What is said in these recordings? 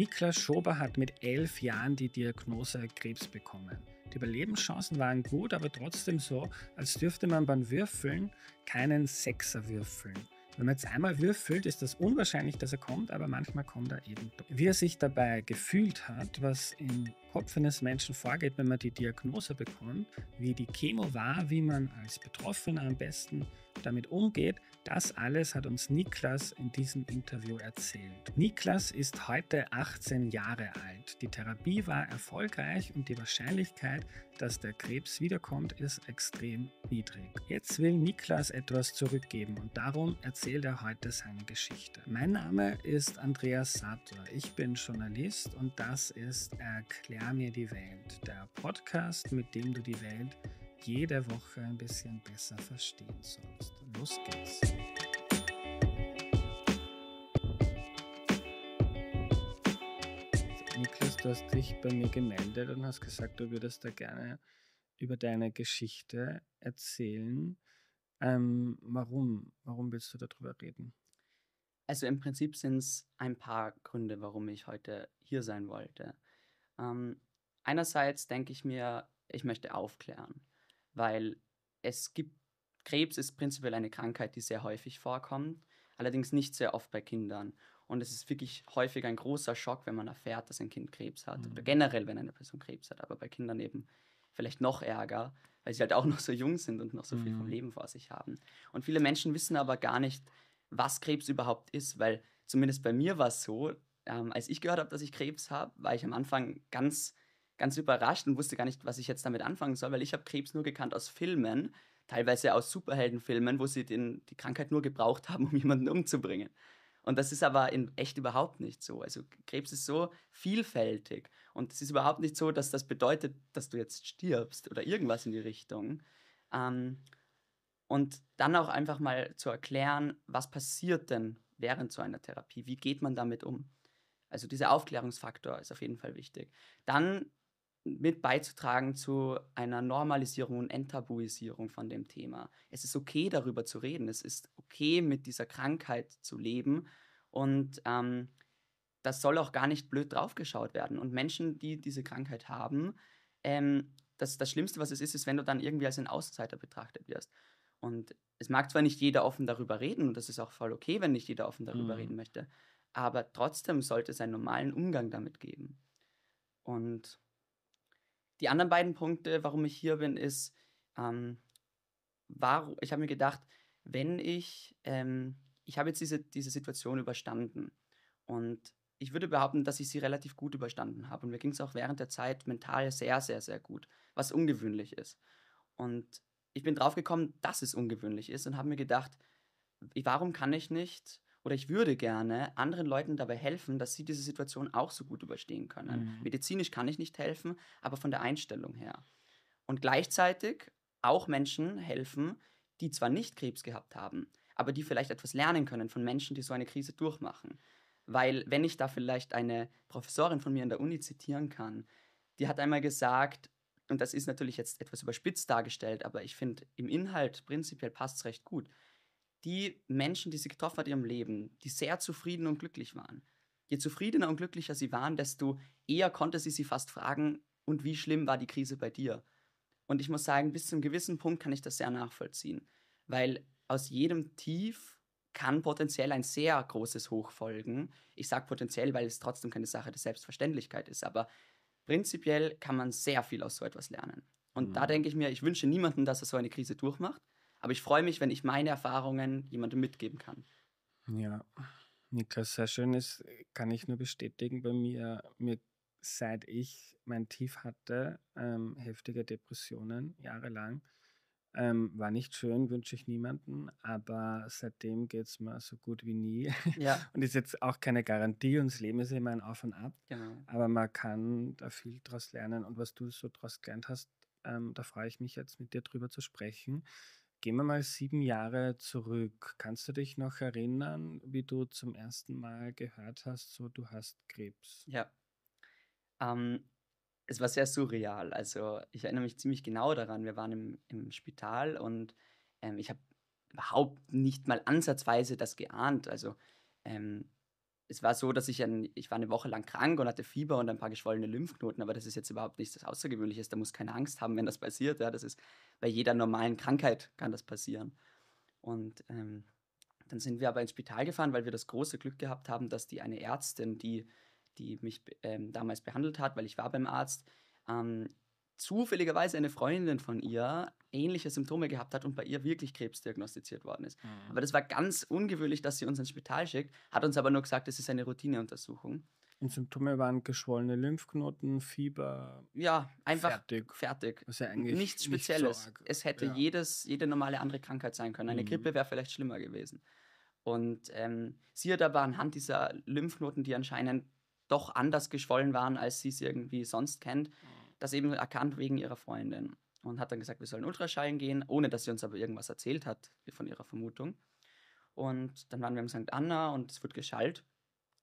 Niklas Schober hat mit elf Jahren die Diagnose Krebs bekommen. Die Überlebenschancen waren gut, aber trotzdem so, als dürfte man beim Würfeln keinen Sechser würfeln. Wenn man jetzt einmal würfelt, ist das unwahrscheinlich, dass er kommt, aber manchmal kommt er eben doch. Wie er sich dabei gefühlt hat, was in Kopf eines Menschen vorgeht, wenn man die Diagnose bekommt, wie die Chemo war, wie man als Betroffener am besten damit umgeht, das alles hat uns Niklas in diesem Interview erzählt. Niklas ist heute 18 Jahre alt. Die Therapie war erfolgreich und die Wahrscheinlichkeit, dass der Krebs wiederkommt, ist extrem niedrig. Jetzt will Niklas etwas zurückgeben und darum erzählt er heute seine Geschichte. Mein Name ist Andreas Sattler. Ich bin Journalist und das ist Erklärung. Erklär mir die Welt, der Podcast, mit dem du die Welt jede Woche ein bisschen besser verstehen sollst. Los geht's! Niklas, du hast dich bei mir gemeldet und hast gesagt, du würdest da gerne über deine Geschichte erzählen. Ähm, warum? Warum willst du darüber reden? Also im Prinzip sind es ein paar Gründe, warum ich heute hier sein wollte. Ähm, einerseits denke ich mir, ich möchte aufklären, weil es gibt, Krebs ist prinzipiell eine Krankheit, die sehr häufig vorkommt, allerdings nicht sehr oft bei Kindern. Und es ist wirklich häufig ein großer Schock, wenn man erfährt, dass ein Kind Krebs hat. Mhm. Oder generell, wenn eine Person Krebs hat, aber bei Kindern eben vielleicht noch ärger, weil sie halt auch noch so jung sind und noch so mhm. viel vom mhm. Leben vor sich haben. Und viele Menschen wissen aber gar nicht, was Krebs überhaupt ist, weil zumindest bei mir war es so, ähm, als ich gehört habe, dass ich Krebs habe, war ich am Anfang ganz, ganz überrascht und wusste gar nicht, was ich jetzt damit anfangen soll, weil ich habe Krebs nur gekannt aus Filmen, teilweise aus Superheldenfilmen, wo sie den, die Krankheit nur gebraucht haben, um jemanden umzubringen. Und das ist aber in echt überhaupt nicht so. Also Krebs ist so vielfältig und es ist überhaupt nicht so, dass das bedeutet, dass du jetzt stirbst oder irgendwas in die Richtung. Ähm, und dann auch einfach mal zu erklären, was passiert denn während so einer Therapie? Wie geht man damit um? Also dieser Aufklärungsfaktor ist auf jeden Fall wichtig. Dann mit beizutragen zu einer Normalisierung und Enttabuisierung von dem Thema. Es ist okay, darüber zu reden. Es ist okay, mit dieser Krankheit zu leben. Und ähm, das soll auch gar nicht blöd draufgeschaut werden. Und Menschen, die diese Krankheit haben, ähm, das, das Schlimmste, was es ist, ist, wenn du dann irgendwie als ein Außenseiter betrachtet wirst. Und es mag zwar nicht jeder offen darüber reden, und das ist auch voll okay, wenn nicht jeder offen darüber mhm. reden möchte, aber trotzdem sollte es einen normalen Umgang damit geben. Und die anderen beiden Punkte, warum ich hier bin, ist, ähm, war, ich habe mir gedacht, wenn ich, ähm, ich habe jetzt diese, diese Situation überstanden und ich würde behaupten, dass ich sie relativ gut überstanden habe und mir ging es auch während der Zeit mental sehr, sehr, sehr gut, was ungewöhnlich ist. Und ich bin draufgekommen, dass es ungewöhnlich ist und habe mir gedacht, warum kann ich nicht oder ich würde gerne anderen Leuten dabei helfen, dass sie diese Situation auch so gut überstehen können. Mhm. Medizinisch kann ich nicht helfen, aber von der Einstellung her. Und gleichzeitig auch Menschen helfen, die zwar nicht Krebs gehabt haben, aber die vielleicht etwas lernen können von Menschen, die so eine Krise durchmachen. Weil wenn ich da vielleicht eine Professorin von mir an der Uni zitieren kann, die hat einmal gesagt, und das ist natürlich jetzt etwas überspitzt dargestellt, aber ich finde, im Inhalt prinzipiell passt es recht gut die Menschen, die sie getroffen hat in ihrem Leben, die sehr zufrieden und glücklich waren. Je zufriedener und glücklicher sie waren, desto eher konnte sie sie fast fragen, und wie schlimm war die Krise bei dir? Und ich muss sagen, bis zu einem gewissen Punkt kann ich das sehr nachvollziehen, weil aus jedem Tief kann potenziell ein sehr großes Hoch folgen. Ich sage potenziell, weil es trotzdem keine Sache der Selbstverständlichkeit ist, aber prinzipiell kann man sehr viel aus so etwas lernen. Und mhm. da denke ich mir, ich wünsche niemandem, dass er so eine Krise durchmacht, aber ich freue mich, wenn ich meine Erfahrungen jemandem mitgeben kann. Ja, Niklas, sehr schön ist, kann ich nur bestätigen. Bei mir, mir seit ich mein Tief hatte, ähm, heftige Depressionen, jahrelang, ähm, war nicht schön, wünsche ich niemanden, aber seitdem geht es mir so gut wie nie. Ja. Und ist jetzt auch keine Garantie und das Leben ist immer ein Auf und Ab. Genau. Aber man kann da viel draus lernen und was du so draus gelernt hast, ähm, da freue ich mich jetzt mit dir drüber zu sprechen. Gehen wir mal sieben Jahre zurück. Kannst du dich noch erinnern, wie du zum ersten Mal gehört hast, so du hast Krebs? Ja. Ähm, es war sehr surreal. Also ich erinnere mich ziemlich genau daran. Wir waren im, im Spital und ähm, ich habe überhaupt nicht mal ansatzweise das geahnt. Also ähm, es war so, dass ich, ein, ich war eine Woche lang krank und hatte Fieber und ein paar geschwollene Lymphknoten, aber das ist jetzt überhaupt nichts Außergewöhnliches. Da muss keine Angst haben, wenn das passiert. Ja, das ist bei jeder normalen Krankheit kann das passieren. Und ähm, dann sind wir aber ins Spital gefahren, weil wir das große Glück gehabt haben, dass die eine Ärztin, die, die mich ähm, damals behandelt hat, weil ich war beim Arzt, ähm, zufälligerweise eine Freundin von ihr ähnliche Symptome gehabt hat und bei ihr wirklich Krebs diagnostiziert worden ist. Mhm. Aber das war ganz ungewöhnlich, dass sie uns ins Spital schickt, hat uns aber nur gesagt, es ist eine Routineuntersuchung. Und Symptome waren geschwollene Lymphknoten, Fieber. Ja, einfach fertig. fertig. ist ja eigentlich Nichts Spezielles. Nicht so es hätte ja. jedes, jede normale andere Krankheit sein können. Eine mhm. Grippe wäre vielleicht schlimmer gewesen. Und ähm, sie hat aber anhand dieser Lymphknoten, die anscheinend doch anders geschwollen waren, als sie es irgendwie sonst kennt, mhm. das eben erkannt wegen ihrer Freundin und hat dann gesagt, wir sollen Ultraschallen gehen, ohne dass sie uns aber irgendwas erzählt hat von ihrer Vermutung. Und dann waren wir im St. Anna und es wird geschallt.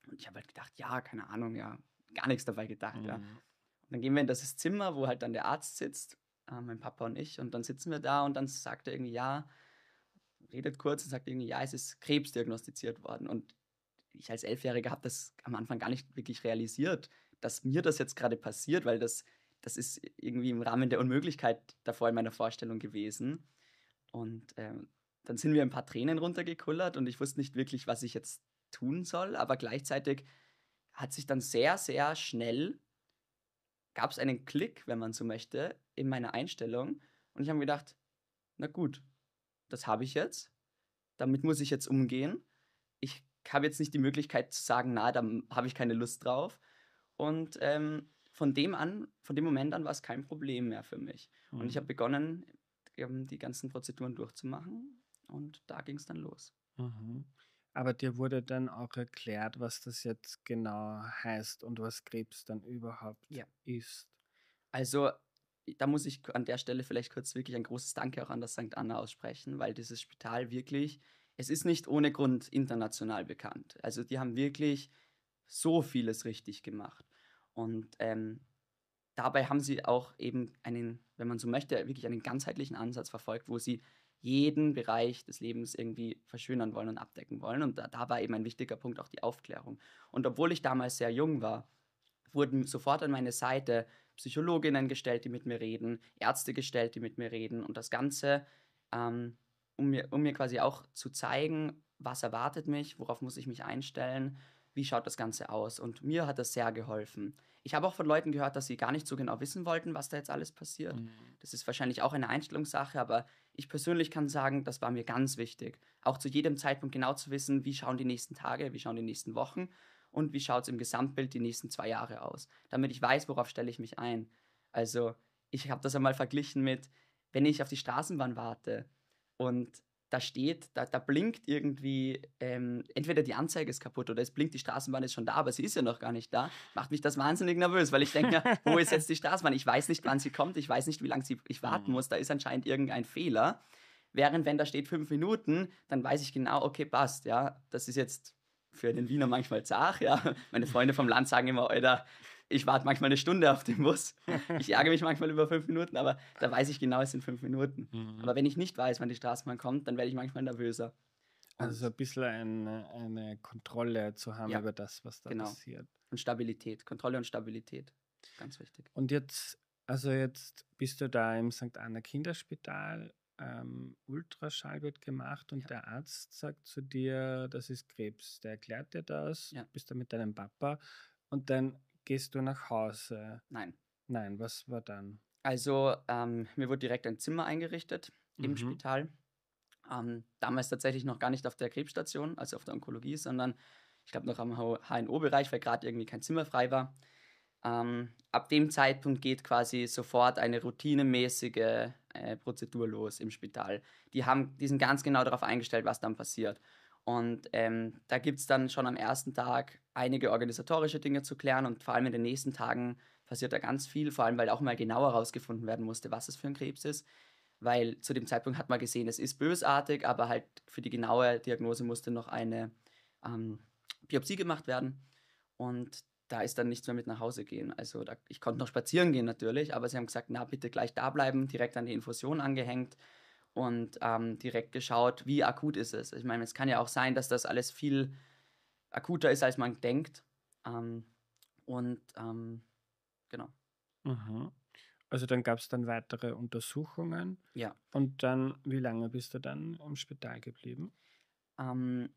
Und ich habe halt gedacht, ja, keine Ahnung, ja, gar nichts dabei gedacht. Mhm. Ja. Und dann gehen wir in das Zimmer, wo halt dann der Arzt sitzt, äh, mein Papa und ich. Und dann sitzen wir da und dann sagt er irgendwie, ja, redet kurz und sagt irgendwie, ja, es ist Krebs diagnostiziert worden. Und ich als Elfjähriger habe das am Anfang gar nicht wirklich realisiert, dass mir das jetzt gerade passiert, weil das das ist irgendwie im Rahmen der Unmöglichkeit davor in meiner Vorstellung gewesen. Und ähm, dann sind mir ein paar Tränen runtergekullert und ich wusste nicht wirklich, was ich jetzt tun soll, aber gleichzeitig hat sich dann sehr, sehr schnell, gab es einen Klick, wenn man so möchte, in meiner Einstellung und ich habe gedacht, na gut, das habe ich jetzt, damit muss ich jetzt umgehen. Ich habe jetzt nicht die Möglichkeit zu sagen, na, da habe ich keine Lust drauf. Und ähm, von dem an, von dem Moment an war es kein Problem mehr für mich. Mhm. Und ich mhm. habe begonnen, die ganzen Prozeduren durchzumachen und da ging es dann los. Mhm. Aber dir wurde dann auch erklärt, was das jetzt genau heißt und was Krebs dann überhaupt ja. ist. Also da muss ich an der Stelle vielleicht kurz wirklich ein großes Danke auch an das St. Anna aussprechen, weil dieses Spital wirklich, es ist nicht ohne Grund international bekannt. Also die haben wirklich so vieles richtig gemacht. Und ähm, dabei haben sie auch eben einen, wenn man so möchte, wirklich einen ganzheitlichen Ansatz verfolgt, wo sie jeden Bereich des Lebens irgendwie verschönern wollen und abdecken wollen. Und da, da war eben ein wichtiger Punkt auch die Aufklärung. Und obwohl ich damals sehr jung war, wurden sofort an meine Seite Psychologinnen gestellt, die mit mir reden, Ärzte gestellt, die mit mir reden und das Ganze, ähm, um, mir, um mir quasi auch zu zeigen, was erwartet mich, worauf muss ich mich einstellen wie schaut das Ganze aus? Und mir hat das sehr geholfen. Ich habe auch von Leuten gehört, dass sie gar nicht so genau wissen wollten, was da jetzt alles passiert. Mhm. Das ist wahrscheinlich auch eine Einstellungssache, aber ich persönlich kann sagen, das war mir ganz wichtig. Auch zu jedem Zeitpunkt genau zu wissen, wie schauen die nächsten Tage, wie schauen die nächsten Wochen und wie schaut es im Gesamtbild die nächsten zwei Jahre aus, damit ich weiß, worauf stelle ich mich ein. Also ich habe das einmal verglichen mit, wenn ich auf die Straßenbahn warte und da steht, da, da blinkt irgendwie, ähm, entweder die Anzeige ist kaputt oder es blinkt, die Straßenbahn ist schon da, aber sie ist ja noch gar nicht da, macht mich das wahnsinnig nervös, weil ich denke, wo ist jetzt die Straßenbahn? Ich weiß nicht, wann sie kommt, ich weiß nicht, wie lange ich warten mhm. muss, da ist anscheinend irgendein Fehler. Während wenn da steht fünf Minuten, dann weiß ich genau, okay, passt, ja, das ist jetzt für den Wiener manchmal zach, ja. Meine Freunde vom Land sagen immer, Alter, ich warte manchmal eine Stunde auf den Bus. Ich ärgere mich manchmal über fünf Minuten, aber da weiß ich genau, es sind fünf Minuten. Mhm. Aber wenn ich nicht weiß, wann die Straßenbahn kommt, dann werde ich manchmal nervöser. Also so ein bisschen eine, eine Kontrolle zu haben ja, über das, was da genau. passiert. Und Stabilität, Kontrolle und Stabilität. Ganz wichtig. Und jetzt, also jetzt bist du da im St. Anna Kinderspital, ähm, Ultraschall wird gemacht und ja. der Arzt sagt zu dir, das ist Krebs. Der erklärt dir das, ja. bist da mit deinem Papa und dann gehst du nach Hause? Nein. Nein, was war dann? Also, ähm, mir wurde direkt ein Zimmer eingerichtet im mhm. Spital. Ähm, damals tatsächlich noch gar nicht auf der Krebsstation, also auf der Onkologie, sondern ich glaube noch am HNO-Bereich, weil gerade irgendwie kein Zimmer frei war. Ähm, ab dem Zeitpunkt geht quasi sofort eine routinemäßige äh, Prozedur los im Spital. Die, haben, die sind ganz genau darauf eingestellt, was dann passiert. Und ähm, da gibt es dann schon am ersten Tag einige organisatorische Dinge zu klären und vor allem in den nächsten Tagen passiert da ganz viel, vor allem weil auch mal genauer herausgefunden werden musste, was es für ein Krebs ist. Weil zu dem Zeitpunkt hat man gesehen, es ist bösartig, aber halt für die genaue Diagnose musste noch eine ähm, Biopsie gemacht werden. Und da ist dann nichts mehr mit nach Hause gehen. Also da, ich konnte noch spazieren gehen natürlich, aber sie haben gesagt, na bitte gleich da bleiben, direkt an die Infusion angehängt und ähm, direkt geschaut, wie akut ist es. Ich meine, es kann ja auch sein, dass das alles viel akuter ist, als man denkt. Ähm, und ähm, genau. Aha. Also dann gab es dann weitere Untersuchungen. Ja. Und dann, wie lange bist du dann im Spital geblieben? Ähm,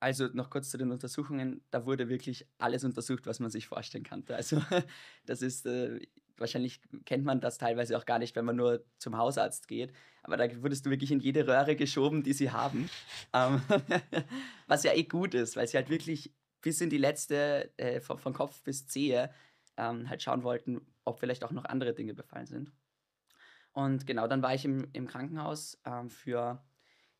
also noch kurz zu den Untersuchungen. Da wurde wirklich alles untersucht, was man sich vorstellen konnte. Also das ist, äh, wahrscheinlich kennt man das teilweise auch gar nicht, wenn man nur zum Hausarzt geht. Aber da wurdest du wirklich in jede Röhre geschoben, die sie haben. Ähm, was ja eh gut ist, weil sie halt wirklich bis in die letzte, äh, von, von, Kopf bis Zehe, ähm, halt schauen wollten, ob vielleicht auch noch andere Dinge befallen sind. Und genau, dann war ich im, im Krankenhaus ähm, für,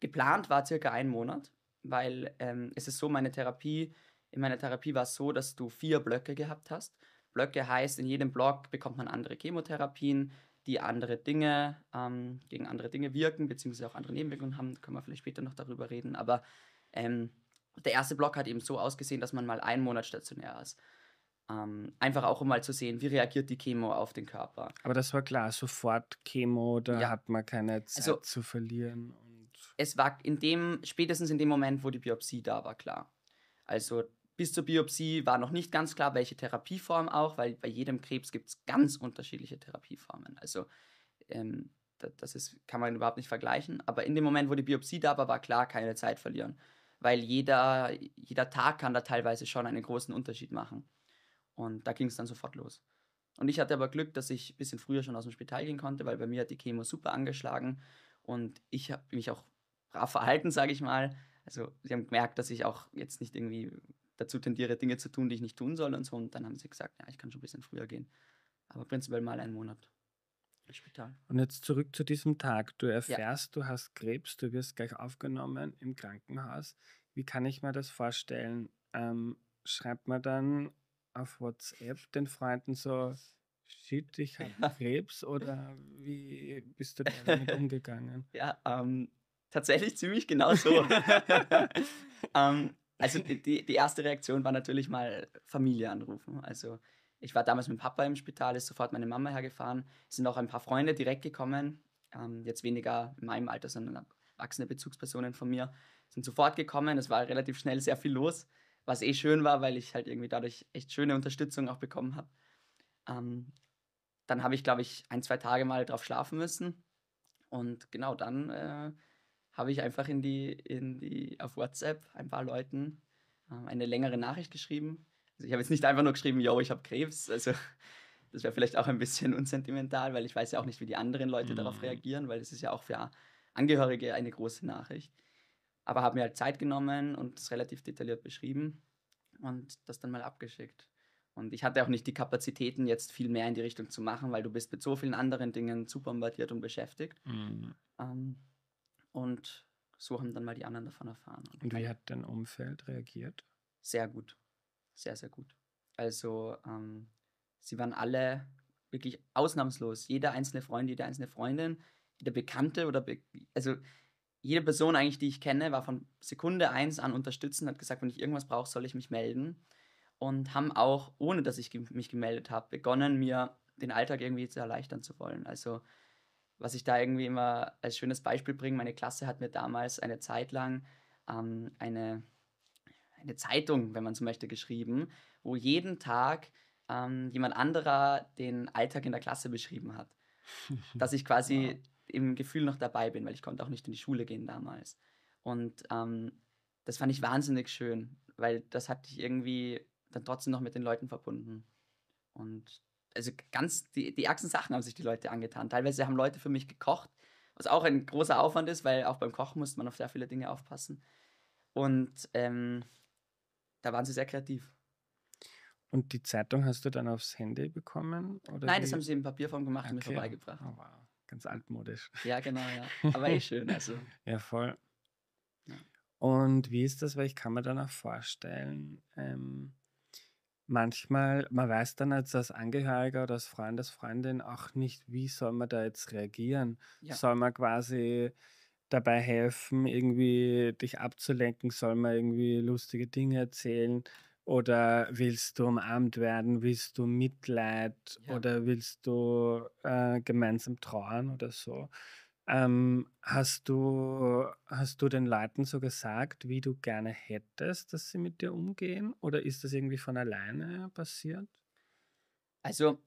geplant war circa einen Monat, weil ähm, es ist so, meine Therapie, in meiner Therapie war es so, dass du vier Blöcke gehabt hast Blöcke heißt, in jedem Block bekommt man andere Chemotherapien, die andere Dinge, ähm, gegen andere Dinge wirken, beziehungsweise auch andere Nebenwirkungen haben. Können wir vielleicht später noch darüber reden. Aber ähm, der erste Block hat eben so ausgesehen, dass man mal einen Monat stationär ist. Ähm, einfach auch um mal zu sehen, wie reagiert die Chemo auf den Körper. Aber das war klar, sofort Chemo, da ja. hat man keine Zeit also, zu verlieren. es war in dem, spätestens in dem Moment, wo die Biopsie da war, klar. Also bis zur Biopsie war noch nicht ganz klar, welche Therapieform auch, weil bei jedem Krebs gibt es ganz unterschiedliche Therapieformen. Also ähm, das ist, kann man überhaupt nicht vergleichen. Aber in dem Moment, wo die Biopsie da war, war klar, keine Zeit verlieren. Weil jeder, jeder Tag kann da teilweise schon einen großen Unterschied machen. Und da ging es dann sofort los. Und ich hatte aber Glück, dass ich ein bisschen früher schon aus dem Spital gehen konnte, weil bei mir hat die Chemo super angeschlagen. Und ich habe mich auch brav verhalten, sage ich mal. Also sie haben gemerkt, dass ich auch jetzt nicht irgendwie dazu tendiere, Dinge zu tun, die ich nicht tun soll und so. Und dann haben sie gesagt, ja, ich kann schon ein bisschen früher gehen. Aber prinzipiell mal einen Monat. Spital. Und jetzt zurück zu diesem Tag. Du erfährst, ja. du hast Krebs, du wirst gleich aufgenommen im Krankenhaus. Wie kann ich mir das vorstellen? Ähm, schreibt man dann auf WhatsApp den Freunden so, shit, ich habe ja. Krebs oder wie bist du damit umgegangen? Ja, ähm, tatsächlich ziemlich genau so. ähm, also die, die erste Reaktion war natürlich mal Familie anrufen. Also ich war damals mit Papa im Spital, ist sofort meine Mama hergefahren. Es sind auch ein paar Freunde direkt gekommen. Ähm, jetzt weniger in meinem Alter, sondern erwachsene Bezugspersonen von mir sind sofort gekommen. Es war relativ schnell sehr viel los, was eh schön war, weil ich halt irgendwie dadurch echt schöne Unterstützung auch bekommen habe. Ähm, dann habe ich, glaube ich, ein, zwei Tage mal drauf schlafen müssen. Und genau dann äh, habe ich einfach in die, in die, auf WhatsApp ein paar Leuten ähm, eine längere Nachricht geschrieben. Also ich habe jetzt nicht einfach nur geschrieben, yo, ich habe Krebs. Also das wäre vielleicht auch ein bisschen unsentimental, weil ich weiß ja auch nicht, wie die anderen Leute mhm. darauf reagieren, weil das ist ja auch für Angehörige eine große Nachricht. Aber habe mir halt Zeit genommen und es relativ detailliert beschrieben und das dann mal abgeschickt. Und ich hatte auch nicht die Kapazitäten, jetzt viel mehr in die Richtung zu machen, weil du bist mit so vielen anderen Dingen zu bombardiert und beschäftigt. Mhm. Ähm, und so haben dann mal die anderen davon erfahren. Und wie hat dein Umfeld reagiert? Sehr gut. Sehr, sehr gut. Also ähm, sie waren alle wirklich ausnahmslos. Jeder einzelne Freund, jede einzelne Freundin, jeder Bekannte oder Be also jede Person eigentlich, die ich kenne, war von Sekunde eins an unterstützend, hat gesagt, wenn ich irgendwas brauche, soll ich mich melden. Und haben auch, ohne dass ich mich gemeldet habe, begonnen, mir den Alltag irgendwie zu erleichtern zu wollen. Also was ich da irgendwie immer als schönes Beispiel bringe, meine Klasse hat mir damals eine Zeit lang ähm, eine, eine Zeitung, wenn man so möchte, geschrieben, wo jeden Tag ähm, jemand anderer den Alltag in der Klasse beschrieben hat. Dass ich quasi ja. im Gefühl noch dabei bin, weil ich konnte auch nicht in die Schule gehen damals. Und ähm, das fand ich wahnsinnig schön, weil das hat dich irgendwie dann trotzdem noch mit den Leuten verbunden. Und also ganz die, die ärgsten Sachen haben sich die Leute angetan. Teilweise haben Leute für mich gekocht, was auch ein großer Aufwand ist, weil auch beim Kochen muss man auf sehr viele Dinge aufpassen. Und ähm, da waren sie sehr kreativ. Und die Zeitung hast du dann aufs Handy bekommen? Nein, wie? das haben sie in Papierform gemacht okay. und mir vorbeigebracht. Oh, wow. Ganz altmodisch. Ja, genau, ja. Aber eh schön, also. Ja, voll. Ja. Und wie ist das, weil ich kann mir dann auch vorstellen, ähm, manchmal, man weiß dann als, als Angehöriger oder als Freund, als Freundin auch nicht, wie soll man da jetzt reagieren. Ja. Soll man quasi dabei helfen, irgendwie dich abzulenken? Soll man irgendwie lustige Dinge erzählen? Oder willst du umarmt werden? Willst du Mitleid? Ja. Oder willst du äh, gemeinsam trauern oder so? Ähm, hast, du, hast du den Leuten so gesagt, wie du gerne hättest, dass sie mit dir umgehen? Oder ist das irgendwie von alleine passiert? Also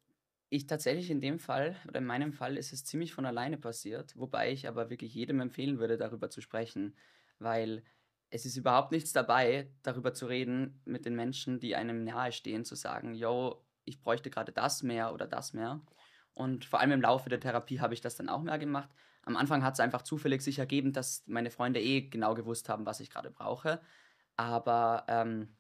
ich tatsächlich in dem Fall oder in meinem Fall ist es ziemlich von alleine passiert, wobei ich aber wirklich jedem empfehlen würde, darüber zu sprechen, weil es ist überhaupt nichts dabei, darüber zu reden mit den Menschen, die einem nahestehen, zu sagen, yo, ich bräuchte gerade das mehr oder das mehr. Und vor allem im Laufe der Therapie habe ich das dann auch mehr gemacht, am Anfang hat es einfach zufällig sich ergeben, dass meine Freunde eh genau gewusst haben, was ich gerade brauche. Aber ähm,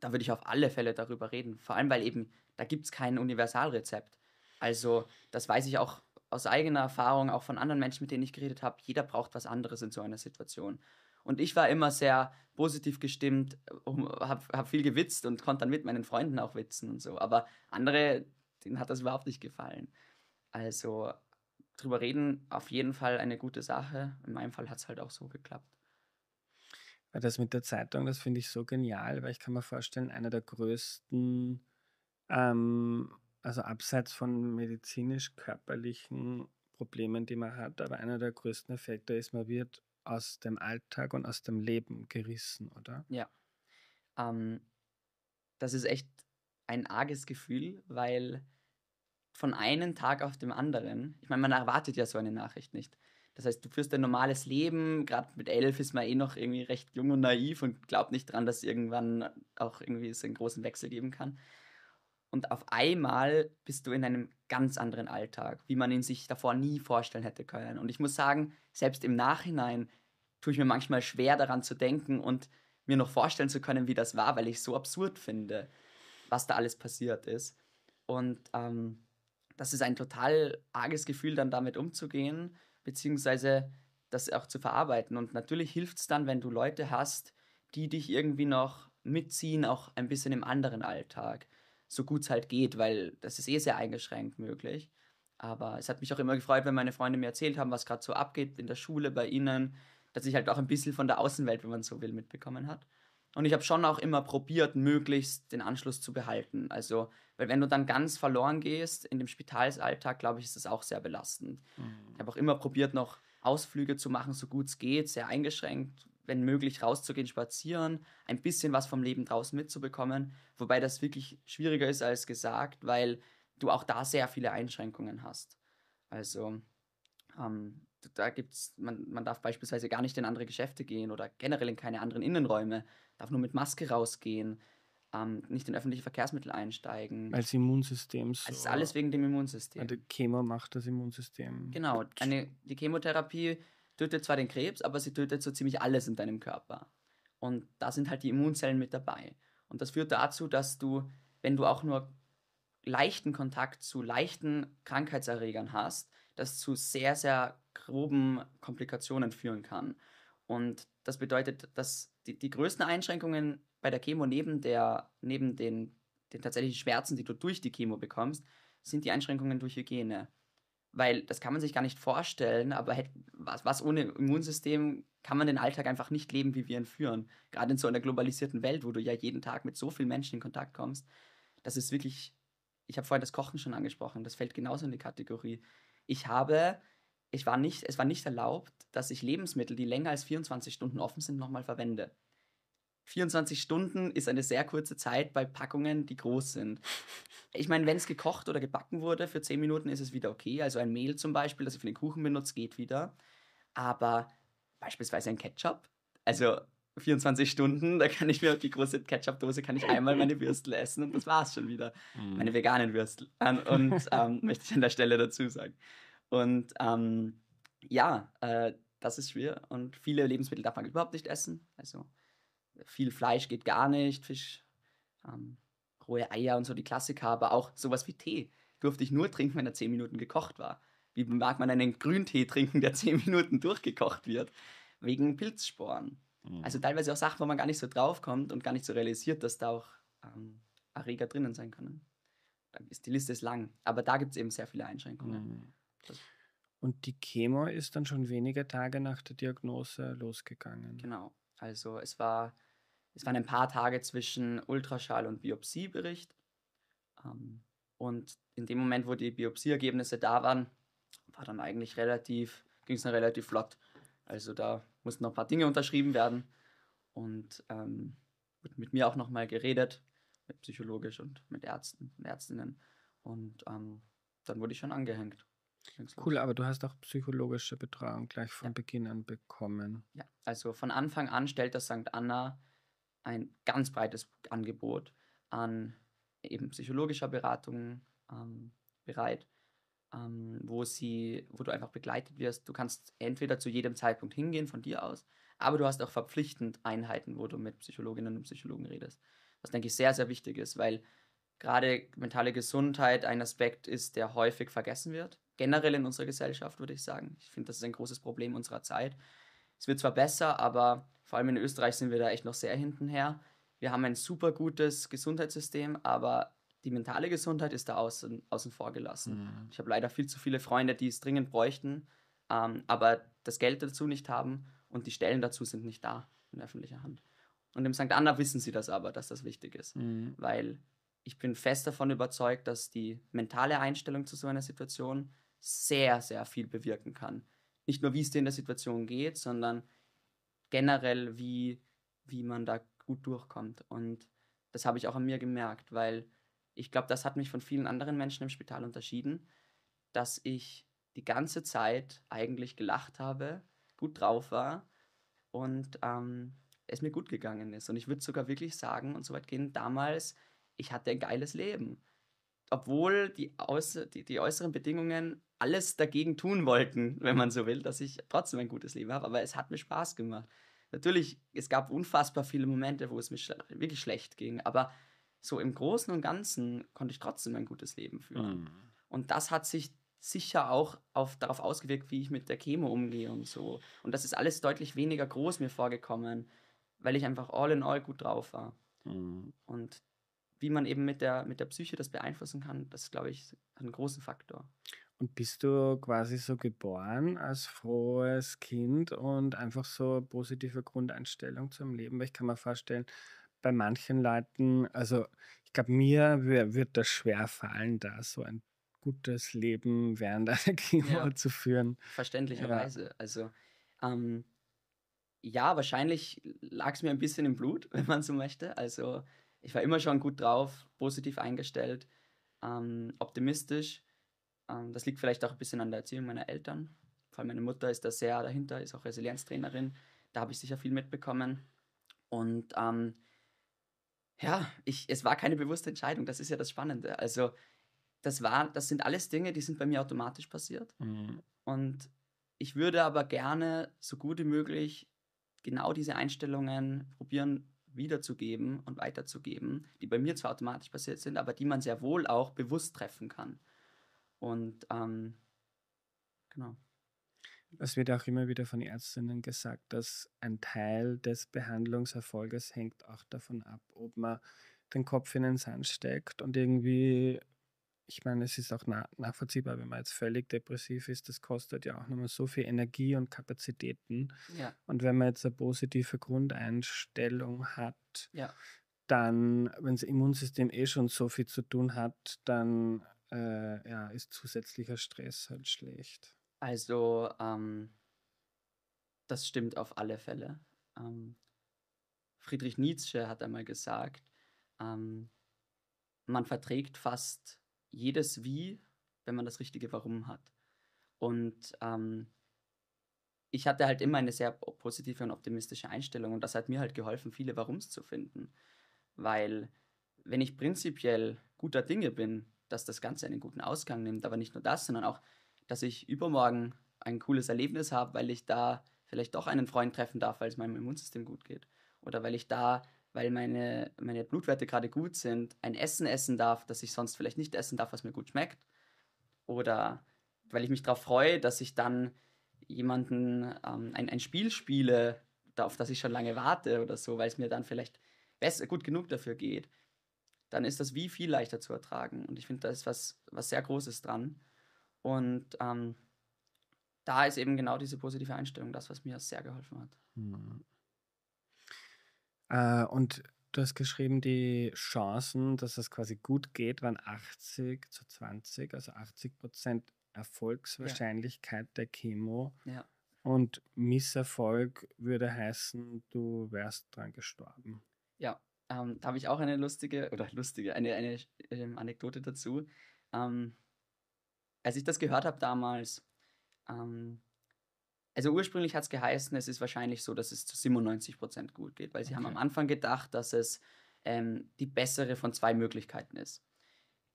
da würde ich auf alle Fälle darüber reden. Vor allem, weil eben, da gibt es kein Universalrezept. Also, das weiß ich auch aus eigener Erfahrung, auch von anderen Menschen, mit denen ich geredet habe. Jeder braucht was anderes in so einer Situation. Und ich war immer sehr positiv gestimmt, habe hab viel gewitzt und konnte dann mit meinen Freunden auch witzen und so. Aber andere, denen hat das überhaupt nicht gefallen. Also drüber reden, auf jeden Fall eine gute Sache. In meinem Fall hat es halt auch so geklappt. Das mit der Zeitung, das finde ich so genial, weil ich kann mir vorstellen, einer der größten, ähm, also abseits von medizinisch-körperlichen Problemen, die man hat, aber einer der größten Effekte ist, man wird aus dem Alltag und aus dem Leben gerissen, oder? Ja. Ähm, das ist echt ein arges Gefühl, weil von einem Tag auf den anderen. Ich meine, man erwartet ja so eine Nachricht nicht. Das heißt, du führst ein normales Leben, gerade mit elf ist man eh noch irgendwie recht jung und naiv und glaubt nicht dran, dass irgendwann auch irgendwie es einen großen Wechsel geben kann. Und auf einmal bist du in einem ganz anderen Alltag, wie man ihn sich davor nie vorstellen hätte können. Und ich muss sagen, selbst im Nachhinein tue ich mir manchmal schwer daran zu denken und mir noch vorstellen zu können, wie das war, weil ich so absurd finde, was da alles passiert ist. Und ähm, das ist ein total arges Gefühl, dann damit umzugehen, beziehungsweise das auch zu verarbeiten. Und natürlich hilft es dann, wenn du Leute hast, die dich irgendwie noch mitziehen, auch ein bisschen im anderen Alltag, so gut es halt geht, weil das ist eh sehr eingeschränkt möglich. Aber es hat mich auch immer gefreut, wenn meine Freunde mir erzählt haben, was gerade so abgeht in der Schule bei ihnen, dass ich halt auch ein bisschen von der Außenwelt, wenn man so will, mitbekommen habe. Und ich habe schon auch immer probiert, möglichst den Anschluss zu behalten. Also, weil wenn du dann ganz verloren gehst in dem Spitalsalltag, glaube ich, ist das auch sehr belastend. Mhm. Ich habe auch immer probiert, noch Ausflüge zu machen, so gut es geht, sehr eingeschränkt, wenn möglich rauszugehen, spazieren, ein bisschen was vom Leben draußen mitzubekommen. Wobei das wirklich schwieriger ist als gesagt, weil du auch da sehr viele Einschränkungen hast. Also, ähm, da gibt's, man, man darf beispielsweise gar nicht in andere Geschäfte gehen oder generell in keine anderen Innenräume, darf nur mit Maske rausgehen, ähm, nicht in öffentliche Verkehrsmittel einsteigen. Als Immunsystem so. Also es ist alles wegen dem Immunsystem. Die also Chemo macht das Immunsystem. Genau, eine, die Chemotherapie tötet zwar den Krebs, aber sie tötet so ziemlich alles in deinem Körper. Und da sind halt die Immunzellen mit dabei. Und das führt dazu, dass du, wenn du auch nur leichten Kontakt zu leichten Krankheitserregern hast, das zu sehr, sehr groben Komplikationen führen kann. Und das bedeutet, dass die, die größten Einschränkungen bei der Chemo neben, der, neben den, den tatsächlichen Schmerzen, die du durch die Chemo bekommst, sind die Einschränkungen durch Hygiene. Weil das kann man sich gar nicht vorstellen, aber hätte, was, was ohne Immunsystem kann man den Alltag einfach nicht leben, wie wir ihn führen. Gerade in so einer globalisierten Welt, wo du ja jeden Tag mit so vielen Menschen in Kontakt kommst. Das ist wirklich, ich habe vorhin das Kochen schon angesprochen, das fällt genauso in die Kategorie. Ich habe ich war nicht, es war nicht erlaubt, dass ich Lebensmittel, die länger als 24 Stunden offen sind, nochmal verwende. 24 Stunden ist eine sehr kurze Zeit bei Packungen, die groß sind. Ich meine, wenn es gekocht oder gebacken wurde, für 10 Minuten ist es wieder okay. Also ein Mehl zum Beispiel, das ich für den Kuchen benutze, geht wieder. Aber beispielsweise ein Ketchup, also 24 Stunden, da kann ich mir auf die große Ketchup-Dose, kann ich einmal meine Würstel essen und das war es schon wieder. Mhm. Meine veganen Würstel. Und ähm, möchte ich an der Stelle dazu sagen. Und ähm, ja, äh, das ist schwer. Und viele Lebensmittel darf man überhaupt nicht essen. Also viel Fleisch geht gar nicht, Fisch, ähm, rohe Eier und so die Klassiker, aber auch sowas wie Tee durfte ich nur trinken, wenn er zehn Minuten gekocht war. Wie mag man einen Grüntee trinken, der zehn Minuten durchgekocht wird? Wegen Pilzsporen. Mhm. Also teilweise auch Sachen, wo man gar nicht so draufkommt und gar nicht so realisiert, dass da auch ähm, Erreger drinnen sein können. Dann ist die Liste ist lang, aber da gibt es eben sehr viele Einschränkungen. Mhm. Und die Chemo ist dann schon wenige Tage nach der Diagnose losgegangen. Genau. Also es war es waren ein paar Tage zwischen Ultraschall und Biopsiebericht. Ähm, und in dem Moment, wo die Biopsieergebnisse da waren, war dann eigentlich relativ, ging es dann relativ flott. Also da mussten noch ein paar Dinge unterschrieben werden. Und ähm, wurde mit mir auch nochmal geredet, psychologisch und mit Ärzten und Ärztinnen. Und ähm, dann wurde ich schon angehängt. Cool, aber du hast auch psychologische Betreuung gleich von ja. Beginn an bekommen. Ja, also von Anfang an stellt das St. Anna ein ganz breites Angebot an eben psychologischer Beratung ähm, bereit, ähm, wo sie, wo du einfach begleitet wirst. Du kannst entweder zu jedem Zeitpunkt hingehen von dir aus, aber du hast auch verpflichtend Einheiten, wo du mit Psychologinnen und Psychologen redest. Was denke ich sehr, sehr wichtig ist, weil gerade mentale Gesundheit ein Aspekt ist, der häufig vergessen wird generell in unserer Gesellschaft, würde ich sagen. Ich finde, das ist ein großes Problem unserer Zeit. Es wird zwar besser, aber vor allem in Österreich sind wir da echt noch sehr hintenher. Wir haben ein super gutes Gesundheitssystem, aber die mentale Gesundheit ist da außen, außen vor gelassen. Mhm. Ich habe leider viel zu viele Freunde, die es dringend bräuchten, ähm, aber das Geld dazu nicht haben und die Stellen dazu sind nicht da in öffentlicher Hand. Und im St. Anna wissen sie das aber, dass das wichtig ist, mhm. weil ich bin fest davon überzeugt, dass die mentale Einstellung zu so einer Situation sehr, sehr viel bewirken kann. Nicht nur, wie es dir in der Situation geht, sondern generell, wie, wie man da gut durchkommt. Und das habe ich auch an mir gemerkt, weil ich glaube, das hat mich von vielen anderen Menschen im Spital unterschieden, dass ich die ganze Zeit eigentlich gelacht habe, gut drauf war und ähm, es mir gut gegangen ist. Und ich würde sogar wirklich sagen und so weit gehen, damals, ich hatte ein geiles Leben. Obwohl die, Außer-, die, die äußeren Bedingungen alles dagegen tun wollten, wenn man so will, dass ich trotzdem ein gutes Leben habe. Aber es hat mir Spaß gemacht. Natürlich, es gab unfassbar viele Momente, wo es mir schl wirklich schlecht ging. Aber so im Großen und Ganzen konnte ich trotzdem ein gutes Leben führen. Mhm. Und das hat sich sicher auch auf, darauf ausgewirkt, wie ich mit der Chemo umgehe und so. Und das ist alles deutlich weniger groß mir vorgekommen, weil ich einfach all in all gut drauf war. Mhm. Und wie man eben mit der, mit der Psyche das beeinflussen kann, das glaube ich, hat einen großen Faktor. Und bist du quasi so geboren als frohes Kind und einfach so positive Grundeinstellung zum Leben? Weil ich kann mir vorstellen, bei manchen Leuten, also ich glaube, mir wird das schwer fallen, da so ein gutes Leben während einer Chemo ja. zu führen. Verständlicherweise. Ja. Also ähm, ja, wahrscheinlich lag es mir ein bisschen im Blut, wenn man so möchte. Also ich war immer schon gut drauf, positiv eingestellt, ähm, optimistisch ähm, das liegt vielleicht auch ein bisschen an der Erziehung meiner Eltern. Vor allem meine Mutter ist da sehr dahinter, ist auch Resilienztrainerin. Da habe ich sicher viel mitbekommen. Und ähm, ja, ich, es war keine bewusste Entscheidung. Das ist ja das Spannende. Also das war, das sind alles Dinge, die sind bei mir automatisch passiert. Mhm. Und ich würde aber gerne so gut wie möglich genau diese Einstellungen probieren wiederzugeben und weiterzugeben, die bei mir zwar automatisch passiert sind, aber die man sehr wohl auch bewusst treffen kann. Und ähm, genau. Es wird auch immer wieder von Ärztinnen gesagt, dass ein Teil des Behandlungserfolges hängt auch davon ab, ob man den Kopf in den Sand steckt und irgendwie, ich meine, es ist auch nachvollziehbar, wenn man jetzt völlig depressiv ist, das kostet ja auch nochmal so viel Energie und Kapazitäten. Ja. Und wenn man jetzt eine positive Grundeinstellung hat, ja. dann, wenn das Immunsystem eh schon so viel zu tun hat, dann äh, ja, ist zusätzlicher Stress halt schlecht. Also, ähm, das stimmt auf alle Fälle. Ähm, Friedrich Nietzsche hat einmal gesagt, ähm, man verträgt fast jedes Wie, wenn man das richtige Warum hat. Und ähm, ich hatte halt immer eine sehr positive und optimistische Einstellung und das hat mir halt geholfen, viele Warums zu finden. Weil wenn ich prinzipiell guter Dinge bin, dass das Ganze einen guten Ausgang nimmt. Aber nicht nur das, sondern auch, dass ich übermorgen ein cooles Erlebnis habe, weil ich da vielleicht doch einen Freund treffen darf, weil es meinem Immunsystem gut geht. Oder weil ich da, weil meine, meine Blutwerte gerade gut sind, ein Essen essen darf, das ich sonst vielleicht nicht essen darf, was mir gut schmeckt. Oder weil ich mich darauf freue, dass ich dann jemanden ähm, ein, ein Spiel spiele, auf das ich schon lange warte oder so, weil es mir dann vielleicht besser, gut genug dafür geht dann ist das Wie viel leichter zu ertragen. Und ich finde, da ist was, was sehr Großes dran. Und ähm, da ist eben genau diese positive Einstellung das, was mir sehr geholfen hat. Mhm. Äh, und du hast geschrieben, die Chancen, dass es quasi gut geht, waren 80 zu 20, also 80 Prozent Erfolgswahrscheinlichkeit ja. der Chemo. Ja. Und Misserfolg würde heißen, du wärst dran gestorben. Ja, ähm, da habe ich auch eine lustige, oder lustige, eine, eine ähm, Anekdote dazu. Ähm, als ich das gehört habe damals, ähm, also ursprünglich hat es geheißen, es ist wahrscheinlich so, dass es zu 97% gut geht, weil sie okay. haben am Anfang gedacht, dass es ähm, die bessere von zwei Möglichkeiten ist.